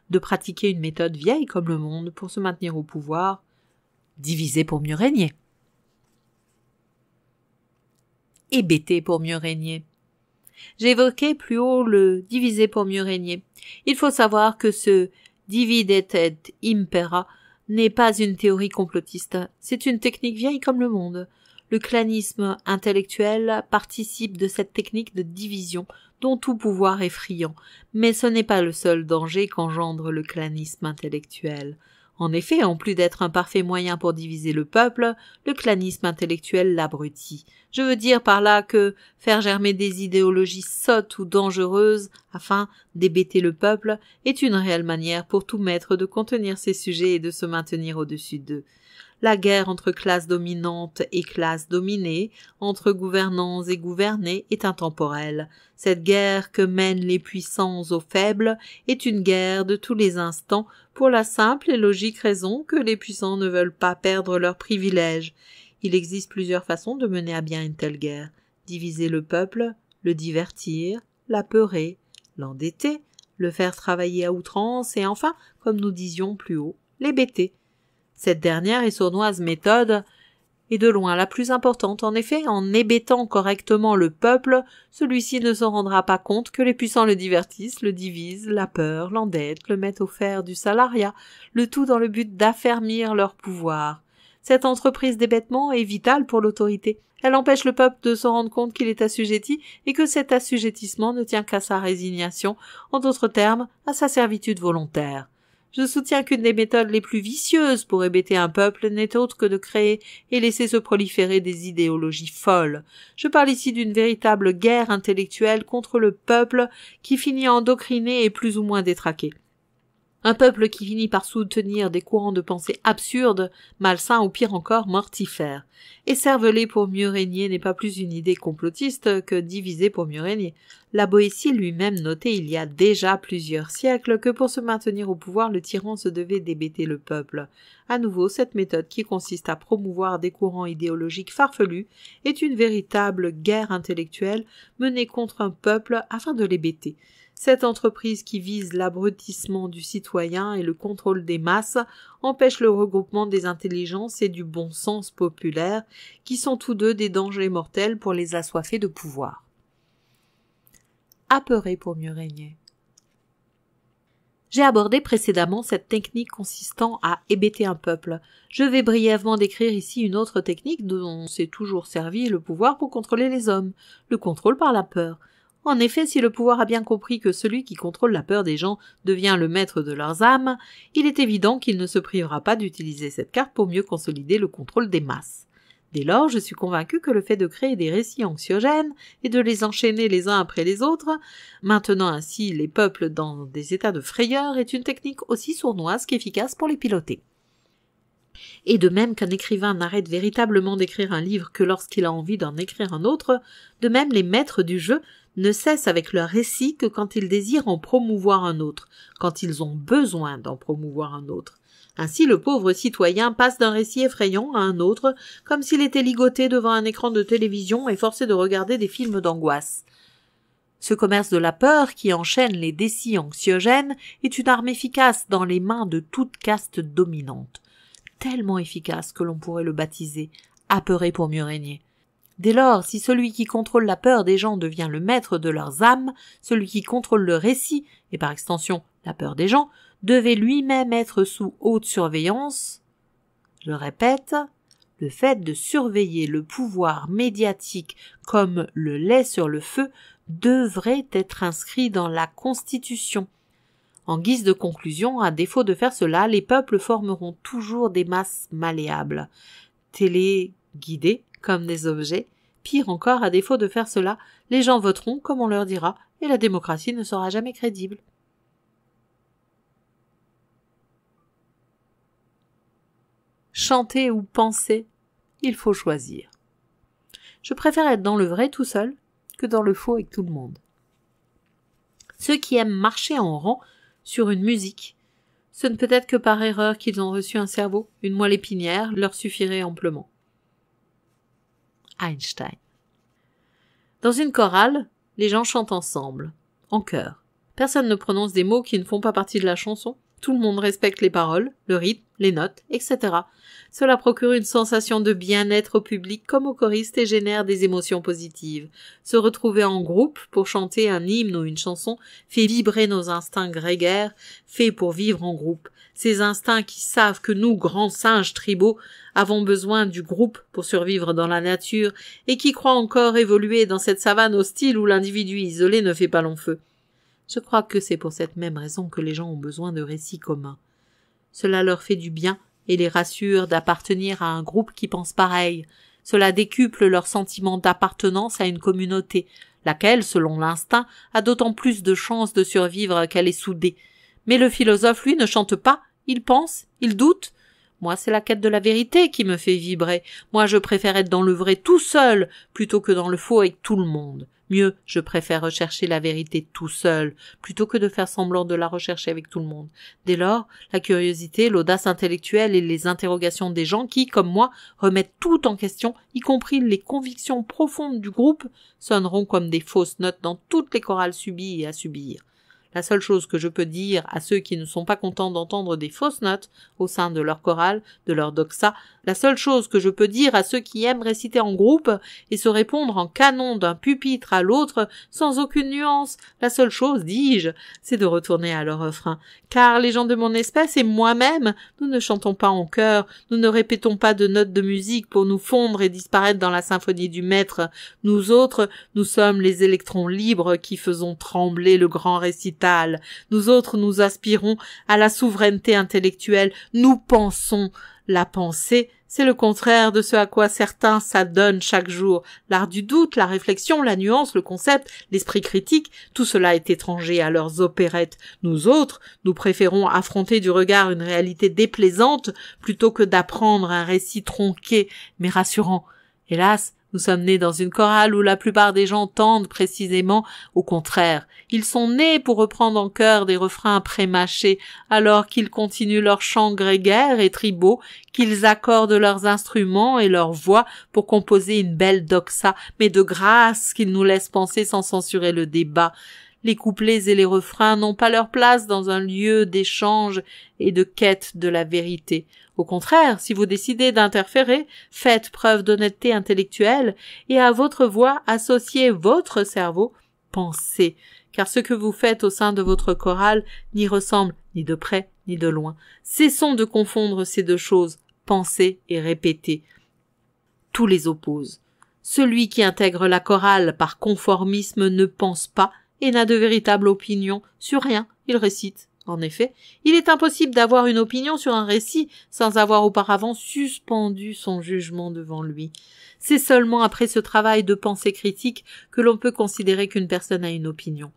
de pratiquer une méthode vieille comme le monde pour se maintenir au pouvoir, diviser pour mieux régner. hébété pour mieux régner. J'évoquais plus haut le diviser pour mieux régner. Il faut savoir que ce dividet impera n'est pas une théorie complotiste, c'est une technique vieille comme le monde. Le clanisme intellectuel participe de cette technique de division dont tout pouvoir est friand, mais ce n'est pas le seul danger qu'engendre le clanisme intellectuel. En effet, en plus d'être un parfait moyen pour diviser le peuple, le clanisme intellectuel l'abrutit. Je veux dire par là que faire germer des idéologies sottes ou dangereuses afin d'hébéter le peuple est une réelle manière pour tout maître de contenir ses sujets et de se maintenir au-dessus d'eux la guerre entre classes dominantes et classes dominées, entre gouvernants et gouvernés est intemporelle. Cette guerre que mènent les puissants aux faibles est une guerre de tous les instants pour la simple et logique raison que les puissants ne veulent pas perdre leurs privilèges. Il existe plusieurs façons de mener à bien une telle guerre. Diviser le peuple, le divertir, l'apeurer, l'endetter, le faire travailler à outrance et enfin, comme nous disions plus haut, les bêter. Cette dernière et sournoise méthode est de loin la plus importante. En effet, en hébétant correctement le peuple, celui-ci ne s'en rendra pas compte que les puissants le divertissent, le divisent, la peur, l'endettent, le mettent au fer du salariat, le tout dans le but d'affermir leur pouvoir. Cette entreprise d'hébétement est vitale pour l'autorité. Elle empêche le peuple de se rendre compte qu'il est assujetti et que cet assujettissement ne tient qu'à sa résignation, en d'autres termes, à sa servitude volontaire. Je soutiens qu'une des méthodes les plus vicieuses pour hébéter un peuple n'est autre que de créer et laisser se proliférer des idéologies folles. Je parle ici d'une véritable guerre intellectuelle contre le peuple qui finit endocriné et plus ou moins détraqué. Un peuple qui finit par soutenir des courants de pensée absurdes, malsains ou pire encore mortifères. Et cerveler pour mieux régner n'est pas plus une idée complotiste que diviser pour mieux régner. La Boétie lui-même notait il y a déjà plusieurs siècles que pour se maintenir au pouvoir le tyran se devait débêter le peuple. À nouveau, cette méthode qui consiste à promouvoir des courants idéologiques farfelus est une véritable guerre intellectuelle menée contre un peuple afin de bêter. Cette entreprise qui vise l'abrutissement du citoyen et le contrôle des masses empêche le regroupement des intelligences et du bon sens populaire, qui sont tous deux des dangers mortels pour les assoiffés de pouvoir. Apeurer pour mieux régner. J'ai abordé précédemment cette technique consistant à hébéter un peuple. Je vais brièvement décrire ici une autre technique dont s'est toujours servi le pouvoir pour contrôler les hommes, le contrôle par la peur. En effet, si le pouvoir a bien compris que celui qui contrôle la peur des gens devient le maître de leurs âmes, il est évident qu'il ne se privera pas d'utiliser cette carte pour mieux consolider le contrôle des masses. Dès lors, je suis convaincu que le fait de créer des récits anxiogènes et de les enchaîner les uns après les autres, maintenant ainsi les peuples dans des états de frayeur, est une technique aussi sournoise qu'efficace pour les piloter. Et de même qu'un écrivain n'arrête véritablement d'écrire un livre que lorsqu'il a envie d'en écrire un autre, de même les maîtres du jeu ne cessent avec leur récit que quand ils désirent en promouvoir un autre, quand ils ont besoin d'en promouvoir un autre. Ainsi le pauvre citoyen passe d'un récit effrayant à un autre, comme s'il était ligoté devant un écran de télévision et forcé de regarder des films d'angoisse. Ce commerce de la peur qui enchaîne les décis anxiogènes est une arme efficace dans les mains de toute caste dominante. Tellement efficace que l'on pourrait le baptiser apeuré pour mieux régner. Dès lors, si celui qui contrôle la peur des gens devient le maître de leurs âmes, celui qui contrôle le récit, et par extension la peur des gens, devait lui-même être sous haute surveillance. Je répète, le fait de surveiller le pouvoir médiatique comme le lait sur le feu devrait être inscrit dans la Constitution. En guise de conclusion, à défaut de faire cela, les peuples formeront toujours des masses malléables, téléguidées, comme des objets. Pire encore, à défaut de faire cela, les gens voteront comme on leur dira, et la démocratie ne sera jamais crédible. Chanter ou penser, il faut choisir. Je préfère être dans le vrai tout seul que dans le faux avec tout le monde. Ceux qui aiment marcher en rang sur une musique, ce ne peut être que par erreur qu'ils ont reçu un cerveau, une moelle épinière leur suffirait amplement. Einstein. Dans une chorale, les gens chantent ensemble, en chœur. Personne ne prononce des mots qui ne font pas partie de la chanson, tout le monde respecte les paroles, le rythme, les notes, etc. Cela procure une sensation de bien-être au public comme au choriste et génère des émotions positives. Se retrouver en groupe pour chanter un hymne ou une chanson fait vibrer nos instincts grégaires, fait pour vivre en groupe ces instincts qui savent que nous, grands singes tribaux, avons besoin du groupe pour survivre dans la nature, et qui croient encore évoluer dans cette savane hostile où l'individu isolé ne fait pas long feu. Je crois que c'est pour cette même raison que les gens ont besoin de récits communs. Cela leur fait du bien et les rassure d'appartenir à un groupe qui pense pareil. Cela décuple leur sentiment d'appartenance à une communauté, laquelle, selon l'instinct, a d'autant plus de chances de survivre qu'elle est soudée. Mais le philosophe, lui, ne chante pas, il pense, il doute. Moi, c'est la quête de la vérité qui me fait vibrer. Moi, je préfère être dans le vrai tout seul plutôt que dans le faux avec tout le monde. Mieux, je préfère rechercher la vérité tout seul, plutôt que de faire semblant de la rechercher avec tout le monde. Dès lors, la curiosité, l'audace intellectuelle et les interrogations des gens qui, comme moi, remettent tout en question, y compris les convictions profondes du groupe, sonneront comme des fausses notes dans toutes les chorales subies et à subir. La seule chose que je peux dire à ceux qui ne sont pas contents d'entendre des fausses notes au sein de leur chorale, de leur doxa, la seule chose que je peux dire à ceux qui aiment réciter en groupe et se répondre en canon d'un pupitre à l'autre sans aucune nuance, la seule chose, dis-je, c'est de retourner à leur refrain. Car les gens de mon espèce et moi-même, nous ne chantons pas en chœur, nous ne répétons pas de notes de musique pour nous fondre et disparaître dans la symphonie du maître. Nous autres, nous sommes les électrons libres qui faisons trembler le grand récital. Nous autres, nous aspirons à la souveraineté intellectuelle. Nous pensons la pensée, c'est le contraire de ce à quoi certains s'adonnent chaque jour. L'art du doute, la réflexion, la nuance, le concept, l'esprit critique, tout cela est étranger à leurs opérettes. Nous autres, nous préférons affronter du regard une réalité déplaisante plutôt que d'apprendre un récit tronqué mais rassurant. Hélas, nous sommes nés dans une chorale où la plupart des gens tendent précisément au contraire. Ils sont nés pour reprendre en chœur des refrains prémâchés, alors qu'ils continuent leurs chants grégaires et tribaux, qu'ils accordent leurs instruments et leurs voix pour composer une belle doxa, mais de grâce qu'ils nous laissent penser sans censurer le débat les couplets et les refrains n'ont pas leur place dans un lieu d'échange et de quête de la vérité. Au contraire, si vous décidez d'interférer, faites preuve d'honnêteté intellectuelle et à votre voix associez votre cerveau, pensez, car ce que vous faites au sein de votre chorale n'y ressemble ni de près ni de loin. Cessons de confondre ces deux choses, penser et répéter. Tous les opposent. Celui qui intègre la chorale par conformisme ne pense pas, et n'a de véritable opinion sur rien, il récite. En effet, il est impossible d'avoir une opinion sur un récit sans avoir auparavant suspendu son jugement devant lui. C'est seulement après ce travail de pensée critique que l'on peut considérer qu'une personne a une opinion.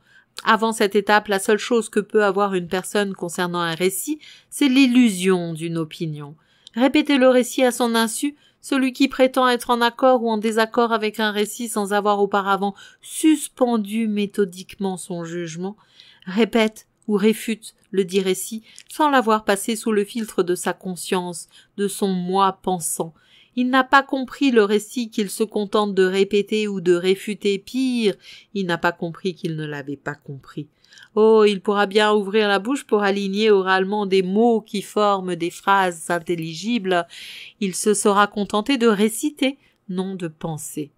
Avant cette étape, la seule chose que peut avoir une personne concernant un récit, c'est l'illusion d'une opinion. Répéter le récit à son insu celui qui prétend être en accord ou en désaccord avec un récit sans avoir auparavant suspendu méthodiquement son jugement, répète ou réfute le dit récit sans l'avoir passé sous le filtre de sa conscience, de son moi pensant. Il n'a pas compris le récit qu'il se contente de répéter ou de réfuter, pire, il n'a pas compris qu'il ne l'avait pas compris. Oh, il pourra bien ouvrir la bouche pour aligner oralement des mots qui forment des phrases intelligibles. Il se sera contenté de réciter, non de penser.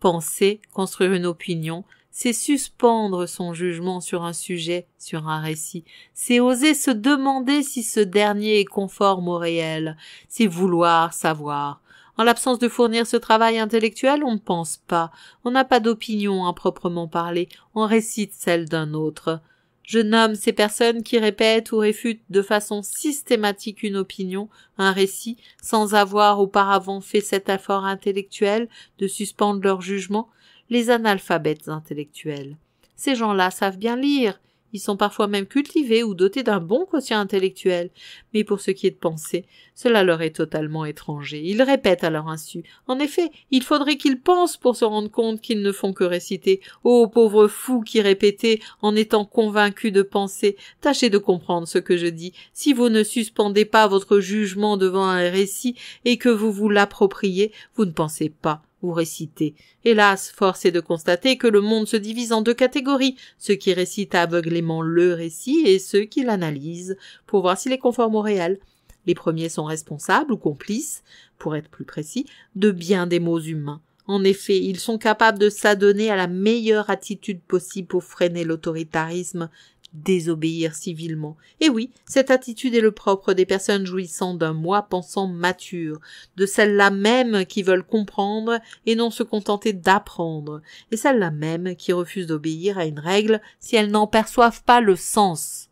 Penser, construire une opinion, c'est suspendre son jugement sur un sujet, sur un récit, c'est oser se demander si ce dernier est conforme au réel, c'est vouloir savoir, en l'absence de fournir ce travail intellectuel, on ne pense pas, on n'a pas d'opinion à proprement parler, on récite celle d'un autre. Je nomme ces personnes qui répètent ou réfutent de façon systématique une opinion, un récit, sans avoir auparavant fait cet effort intellectuel de suspendre leur jugement, les analphabètes intellectuels. Ces gens-là savent bien lire, ils sont parfois même cultivés ou dotés d'un bon quotient intellectuel, mais pour ce qui est de penser, cela leur est totalement étranger. Ils répètent à leur insu. En effet, il faudrait qu'ils pensent pour se rendre compte qu'ils ne font que réciter. Ô pauvres fous qui répétez, en étant convaincus de penser, tâchez de comprendre ce que je dis. Si vous ne suspendez pas votre jugement devant un récit et que vous vous l'appropriez, vous ne pensez pas ou réciter. Hélas, force est de constater que le monde se divise en deux catégories, ceux qui récitent aveuglément le récit et ceux qui l'analysent, pour voir s'il est conforme au réel. Les premiers sont responsables ou complices, pour être plus précis, de bien des mots humains. En effet, ils sont capables de s'adonner à la meilleure attitude possible pour freiner l'autoritarisme désobéir civilement. Et oui, cette attitude est le propre des personnes jouissant d'un moi pensant mature, de celles-là même qui veulent comprendre et non se contenter d'apprendre, et celles-là même qui refusent d'obéir à une règle si elles n'en perçoivent pas le sens.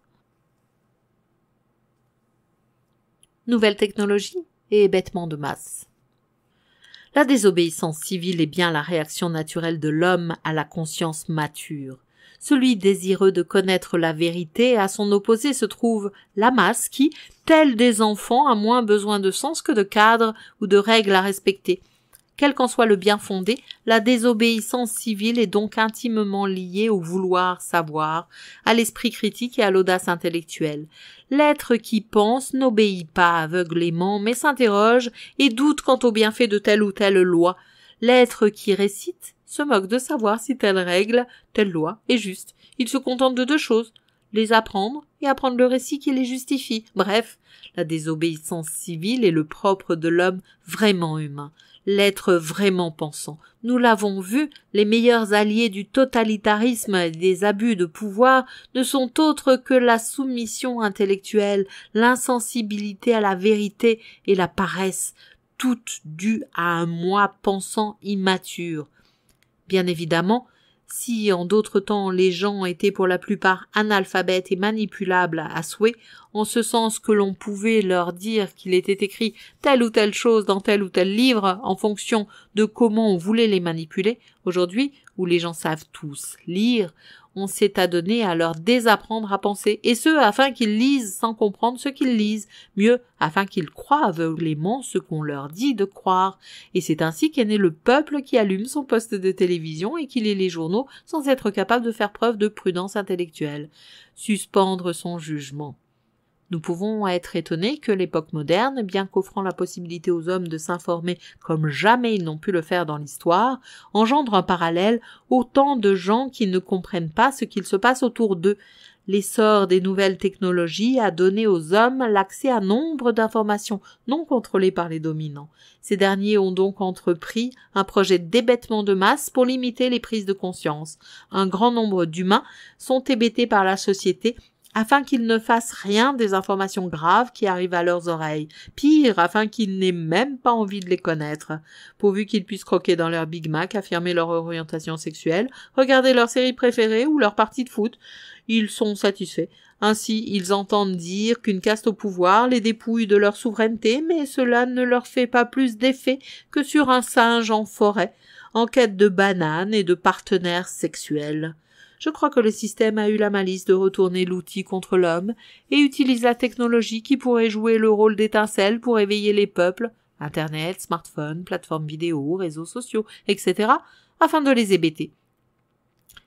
Nouvelle technologie et bêtement de masse. La désobéissance civile est bien la réaction naturelle de l'homme à la conscience mature. Celui désireux de connaître la vérité, à son opposé se trouve la masse qui, telle des enfants, a moins besoin de sens que de cadres ou de règles à respecter. Quel qu'en soit le bien fondé, la désobéissance civile est donc intimement liée au vouloir savoir, à l'esprit critique et à l'audace intellectuelle. L'être qui pense n'obéit pas aveuglément, mais s'interroge et doute quant au bienfait de telle ou telle loi. L'être qui récite se moque de savoir si telle règle, telle loi est juste. Il se contente de deux choses les apprendre et apprendre le récit qui les justifie. Bref, la désobéissance civile est le propre de l'homme vraiment humain, l'être vraiment pensant. Nous l'avons vu, les meilleurs alliés du totalitarisme et des abus de pouvoir ne sont autres que la soumission intellectuelle, l'insensibilité à la vérité et la paresse, toutes dues à un moi pensant immature. Bien évidemment, si en d'autres temps les gens étaient pour la plupart analphabètes et manipulables à souhait, en ce sens que l'on pouvait leur dire qu'il était écrit telle ou telle chose dans tel ou tel livre en fonction de comment on voulait les manipuler, aujourd'hui, où les gens savent tous lire, on s'est adonné à leur désapprendre à penser, et ce afin qu'ils lisent sans comprendre ce qu'ils lisent, mieux afin qu'ils croient aveuglément ce qu'on leur dit de croire, et c'est ainsi qu'est né le peuple qui allume son poste de télévision et qui lit les journaux sans être capable de faire preuve de prudence intellectuelle. Suspendre son jugement. Nous pouvons être étonnés que l'époque moderne, bien qu'offrant la possibilité aux hommes de s'informer comme jamais ils n'ont pu le faire dans l'histoire, engendre un parallèle autant de gens qui ne comprennent pas ce qu'il se passe autour d'eux. L'essor des nouvelles technologies a donné aux hommes l'accès à nombre d'informations non contrôlées par les dominants. Ces derniers ont donc entrepris un projet d'hébétement de masse pour limiter les prises de conscience. Un grand nombre d'humains sont hébétés par la société afin qu'ils ne fassent rien des informations graves qui arrivent à leurs oreilles, pire, afin qu'ils n'aient même pas envie de les connaître, pourvu qu'ils puissent croquer dans leur Big Mac, affirmer leur orientation sexuelle, regarder leur série préférée ou leur partie de foot, ils sont satisfaits. Ainsi, ils entendent dire qu'une caste au pouvoir les dépouille de leur souveraineté, mais cela ne leur fait pas plus d'effet que sur un singe en forêt, en quête de bananes et de partenaires sexuels. Je crois que le système a eu la malice de retourner l'outil contre l'homme et utilise la technologie qui pourrait jouer le rôle d'étincelle pour éveiller les peuples, Internet, smartphones, plateformes vidéo, réseaux sociaux, etc., afin de les hébéter.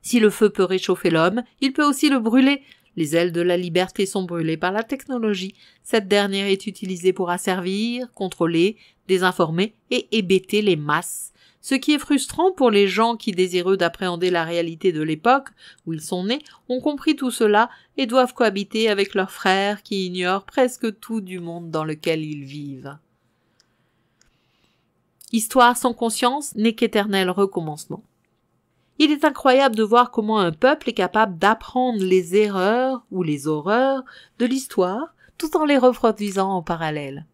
Si le feu peut réchauffer l'homme, il peut aussi le brûler. Les ailes de la liberté sont brûlées par la technologie. Cette dernière est utilisée pour asservir, contrôler, désinformer et hébéter les masses. Ce qui est frustrant pour les gens qui, désireux d'appréhender la réalité de l'époque où ils sont nés, ont compris tout cela et doivent cohabiter avec leurs frères qui ignorent presque tout du monde dans lequel ils vivent. Histoire sans conscience n'est qu'éternel recommencement. Il est incroyable de voir comment un peuple est capable d'apprendre les erreurs ou les horreurs de l'histoire tout en les reproduisant en parallèle.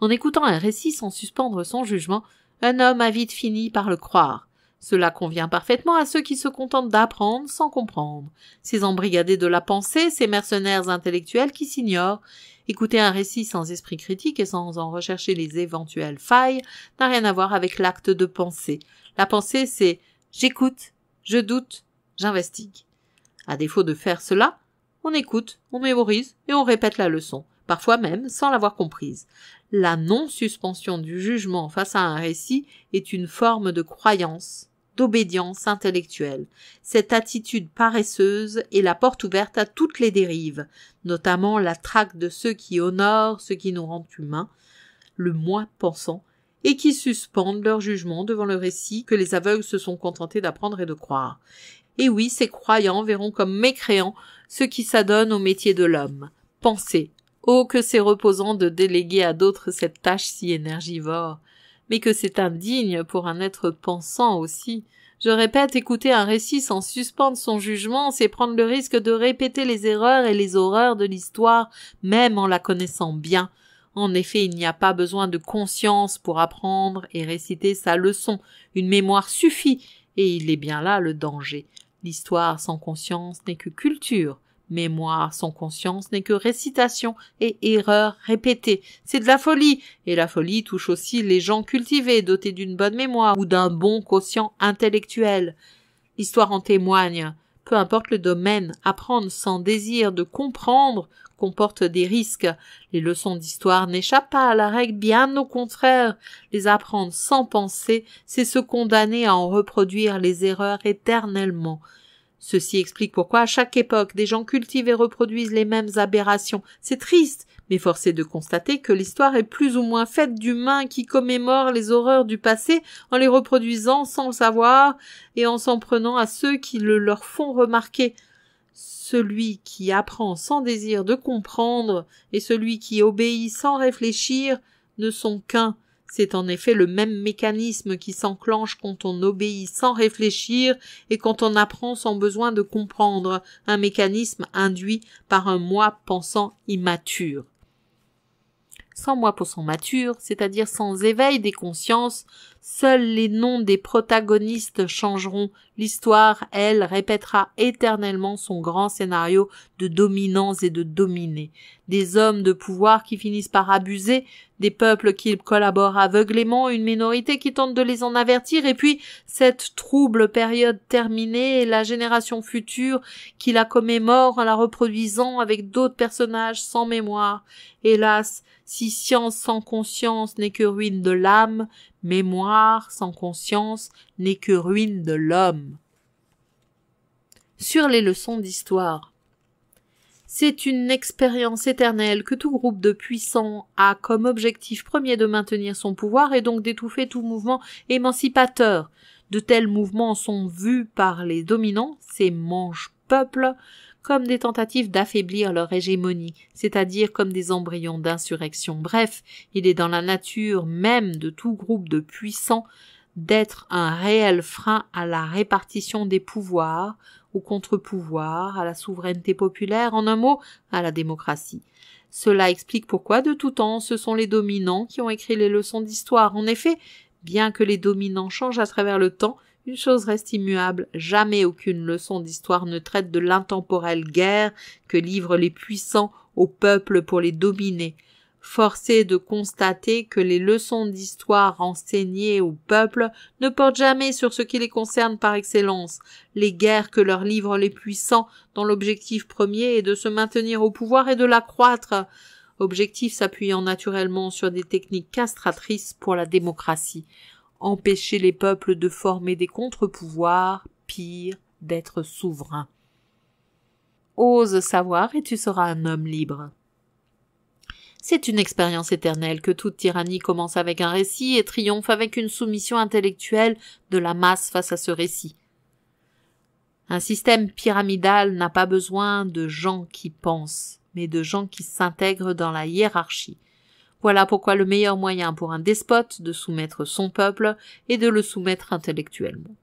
En écoutant un récit sans suspendre son jugement, un homme a vite fini par le croire. Cela convient parfaitement à ceux qui se contentent d'apprendre sans comprendre, ces embrigadés de la pensée, ces mercenaires intellectuels qui s'ignorent. Écouter un récit sans esprit critique et sans en rechercher les éventuelles failles n'a rien à voir avec l'acte de penser. La pensée, c'est j'écoute, je doute, j'investigue. À défaut de faire cela, on écoute, on mémorise et on répète la leçon, parfois même sans l'avoir comprise la non-suspension du jugement face à un récit est une forme de croyance, d'obédience intellectuelle. Cette attitude paresseuse est la porte ouverte à toutes les dérives, notamment la traque de ceux qui honorent ce qui nous rendent humains, le moi pensant, et qui suspendent leur jugement devant le récit que les aveugles se sont contentés d'apprendre et de croire. Et oui, ces croyants verront comme mécréants ceux qui s'adonnent au métier de l'homme, penser, Oh, que c'est reposant de déléguer à d'autres cette tâche si énergivore, mais que c'est indigne pour un être pensant aussi. Je répète, écouter un récit sans suspendre son jugement, c'est prendre le risque de répéter les erreurs et les horreurs de l'histoire, même en la connaissant bien. En effet, il n'y a pas besoin de conscience pour apprendre et réciter sa leçon. Une mémoire suffit, et il est bien là le danger. L'histoire sans conscience n'est que culture. Mémoire sans conscience n'est que récitation et erreur répétée. C'est de la folie. Et la folie touche aussi les gens cultivés, dotés d'une bonne mémoire ou d'un bon quotient intellectuel. L'histoire en témoigne. Peu importe le domaine, apprendre sans désir de comprendre comporte des risques. Les leçons d'histoire n'échappent pas à la règle, bien au contraire. Les apprendre sans penser, c'est se condamner à en reproduire les erreurs éternellement. Ceci explique pourquoi à chaque époque des gens cultivent et reproduisent les mêmes aberrations. C'est triste, mais force est de constater que l'histoire est plus ou moins faite d'humains qui commémorent les horreurs du passé en les reproduisant sans le savoir et en s'en prenant à ceux qui le leur font remarquer. Celui qui apprend sans désir de comprendre et celui qui obéit sans réfléchir ne sont qu'un. C'est en effet le même mécanisme qui s'enclenche quand on obéit sans réfléchir et quand on apprend sans besoin de comprendre, un mécanisme induit par un moi pensant immature. Sans moi pensant mature, c'est-à-dire sans éveil des consciences, Seuls les noms des protagonistes changeront. L'histoire, elle, répétera éternellement son grand scénario de dominants et de dominés. Des hommes de pouvoir qui finissent par abuser, des peuples qui collaborent aveuglément, une minorité qui tente de les en avertir, et puis cette trouble période terminée la génération future qui la commémore en la reproduisant avec d'autres personnages sans mémoire. Hélas, si science sans conscience n'est que ruine de l'âme, mémoire sans conscience n'est que ruine de l'homme. Sur les leçons d'histoire. C'est une expérience éternelle que tout groupe de puissants a comme objectif premier de maintenir son pouvoir et donc d'étouffer tout mouvement émancipateur. De tels mouvements sont vus par les dominants, ces manches peuples, comme des tentatives d'affaiblir leur hégémonie, c'est-à-dire comme des embryons d'insurrection. Bref, il est dans la nature même de tout groupe de puissants d'être un réel frein à la répartition des pouvoirs, au contre-pouvoir, à la souveraineté populaire, en un mot, à la démocratie. Cela explique pourquoi de tout temps ce sont les dominants qui ont écrit les leçons d'histoire. En effet, bien que les dominants changent à travers le temps, une chose reste immuable, jamais aucune leçon d'histoire ne traite de l'intemporelle guerre que livrent les puissants au peuple pour les dominer. Forcé de constater que les leçons d'histoire enseignées au peuple ne portent jamais sur ce qui les concerne par excellence, les guerres que leur livrent les puissants dont l'objectif premier est de se maintenir au pouvoir et de l'accroître, objectif s'appuyant naturellement sur des techniques castratrices pour la démocratie empêcher les peuples de former des contre-pouvoirs, pire, d'être souverains. Ose savoir et tu seras un homme libre. C'est une expérience éternelle que toute tyrannie commence avec un récit et triomphe avec une soumission intellectuelle de la masse face à ce récit. Un système pyramidal n'a pas besoin de gens qui pensent, mais de gens qui s'intègrent dans la hiérarchie. Voilà pourquoi le meilleur moyen pour un despote de soumettre son peuple est de le soumettre intellectuellement.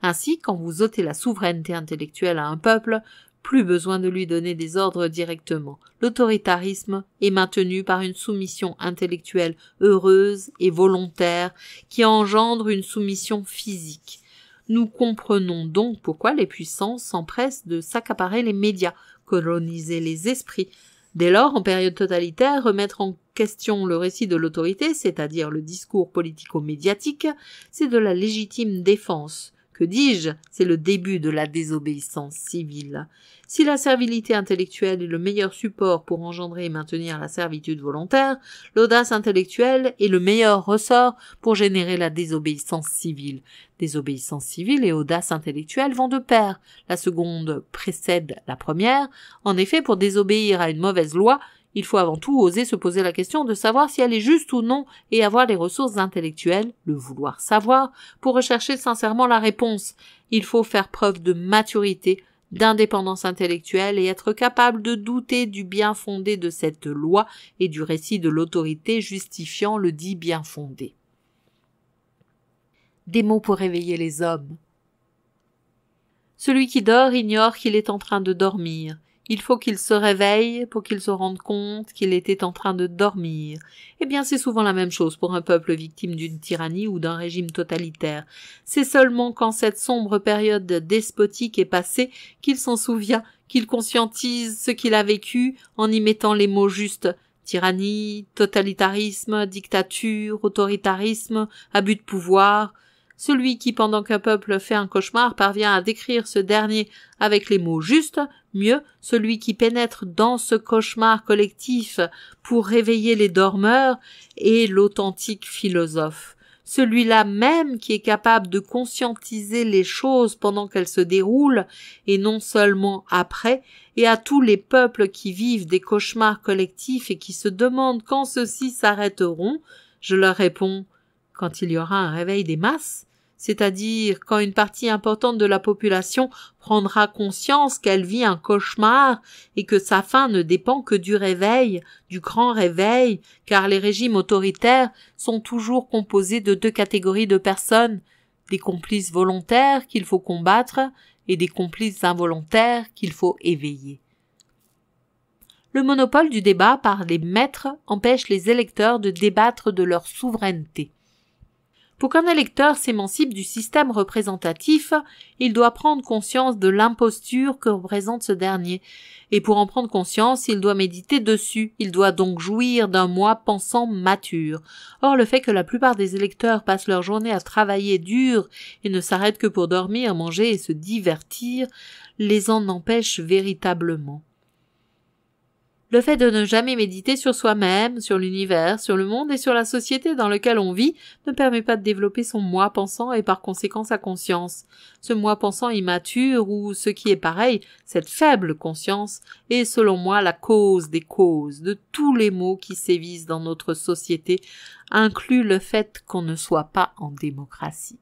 Ainsi, quand vous ôtez la souveraineté intellectuelle à un peuple, plus besoin de lui donner des ordres directement. L'autoritarisme est maintenu par une soumission intellectuelle heureuse et volontaire qui engendre une soumission physique. Nous comprenons donc pourquoi les puissances s'empressent de s'accaparer les médias, coloniser les esprits, Dès lors, en période totalitaire, remettre en question le récit de l'autorité, c'est-à-dire le discours politico-médiatique, c'est de la légitime défense que dis-je, c'est le début de la désobéissance civile. Si la servilité intellectuelle est le meilleur support pour engendrer et maintenir la servitude volontaire, l'audace intellectuelle est le meilleur ressort pour générer la désobéissance civile. Désobéissance civile et audace intellectuelle vont de pair. La seconde précède la première. En effet, pour désobéir à une mauvaise loi, il faut avant tout oser se poser la question de savoir si elle est juste ou non et avoir les ressources intellectuelles, le vouloir savoir, pour rechercher sincèrement la réponse. Il faut faire preuve de maturité, d'indépendance intellectuelle et être capable de douter du bien fondé de cette loi et du récit de l'autorité justifiant le dit bien fondé. Des mots pour réveiller les hommes. Celui qui dort ignore qu'il est en train de dormir. Il faut qu'il se réveille pour qu'il se rende compte qu'il était en train de dormir. Eh bien, c'est souvent la même chose pour un peuple victime d'une tyrannie ou d'un régime totalitaire. C'est seulement quand cette sombre période despotique est passée qu'il s'en souvient, qu'il conscientise ce qu'il a vécu en y mettant les mots justes. Tyrannie, totalitarisme, dictature, autoritarisme, abus de pouvoir, celui qui, pendant qu'un peuple fait un cauchemar, parvient à décrire ce dernier avec les mots justes, mieux, celui qui pénètre dans ce cauchemar collectif pour réveiller les dormeurs, est l'authentique philosophe. Celui-là même qui est capable de conscientiser les choses pendant qu'elles se déroulent, et non seulement après, et à tous les peuples qui vivent des cauchemars collectifs et qui se demandent quand ceux-ci s'arrêteront, je leur réponds quand il y aura un réveil des masses, c'est-à-dire quand une partie importante de la population prendra conscience qu'elle vit un cauchemar et que sa fin ne dépend que du réveil, du grand réveil, car les régimes autoritaires sont toujours composés de deux catégories de personnes, des complices volontaires qu'il faut combattre et des complices involontaires qu'il faut éveiller. Le monopole du débat par les maîtres empêche les électeurs de débattre de leur souveraineté. Pour qu'un électeur s'émancipe du système représentatif, il doit prendre conscience de l'imposture que représente ce dernier. Et pour en prendre conscience, il doit méditer dessus. Il doit donc jouir d'un moi pensant mature. Or, le fait que la plupart des électeurs passent leur journée à travailler dur et ne s'arrêtent que pour dormir, manger et se divertir les en empêche véritablement le fait de ne jamais méditer sur soi-même, sur l'univers, sur le monde et sur la société dans laquelle on vit ne permet pas de développer son moi pensant et par conséquent sa conscience. Ce moi pensant immature ou ce qui est pareil, cette faible conscience est selon moi la cause des causes de tous les maux qui sévissent dans notre société, inclut le fait qu'on ne soit pas en démocratie.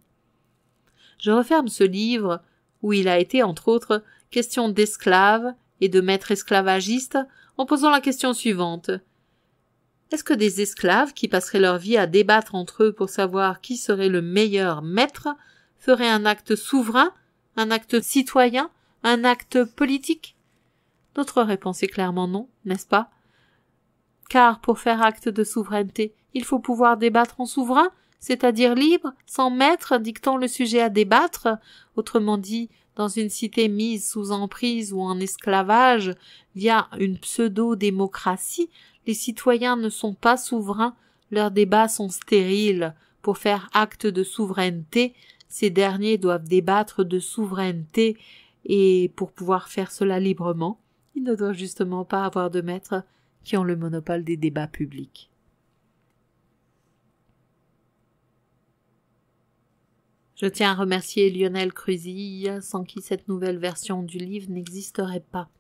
Je referme ce livre où il a été entre autres question d'esclaves et de maîtres esclavagistes en posant la question suivante. Est-ce que des esclaves qui passeraient leur vie à débattre entre eux pour savoir qui serait le meilleur maître feraient un acte souverain, un acte citoyen, un acte politique Notre réponse est clairement non, n'est-ce pas Car pour faire acte de souveraineté, il faut pouvoir débattre en souverain, c'est-à-dire libre, sans maître dictant le sujet à débattre, autrement dit, dans une cité mise sous emprise ou en esclavage via une pseudo-démocratie, les citoyens ne sont pas souverains, leurs débats sont stériles. Pour faire acte de souveraineté, ces derniers doivent débattre de souveraineté et pour pouvoir faire cela librement, ils ne doivent justement pas avoir de maîtres qui ont le monopole des débats publics. Je tiens à remercier Lionel Cruzy, sans qui cette nouvelle version du livre n'existerait pas.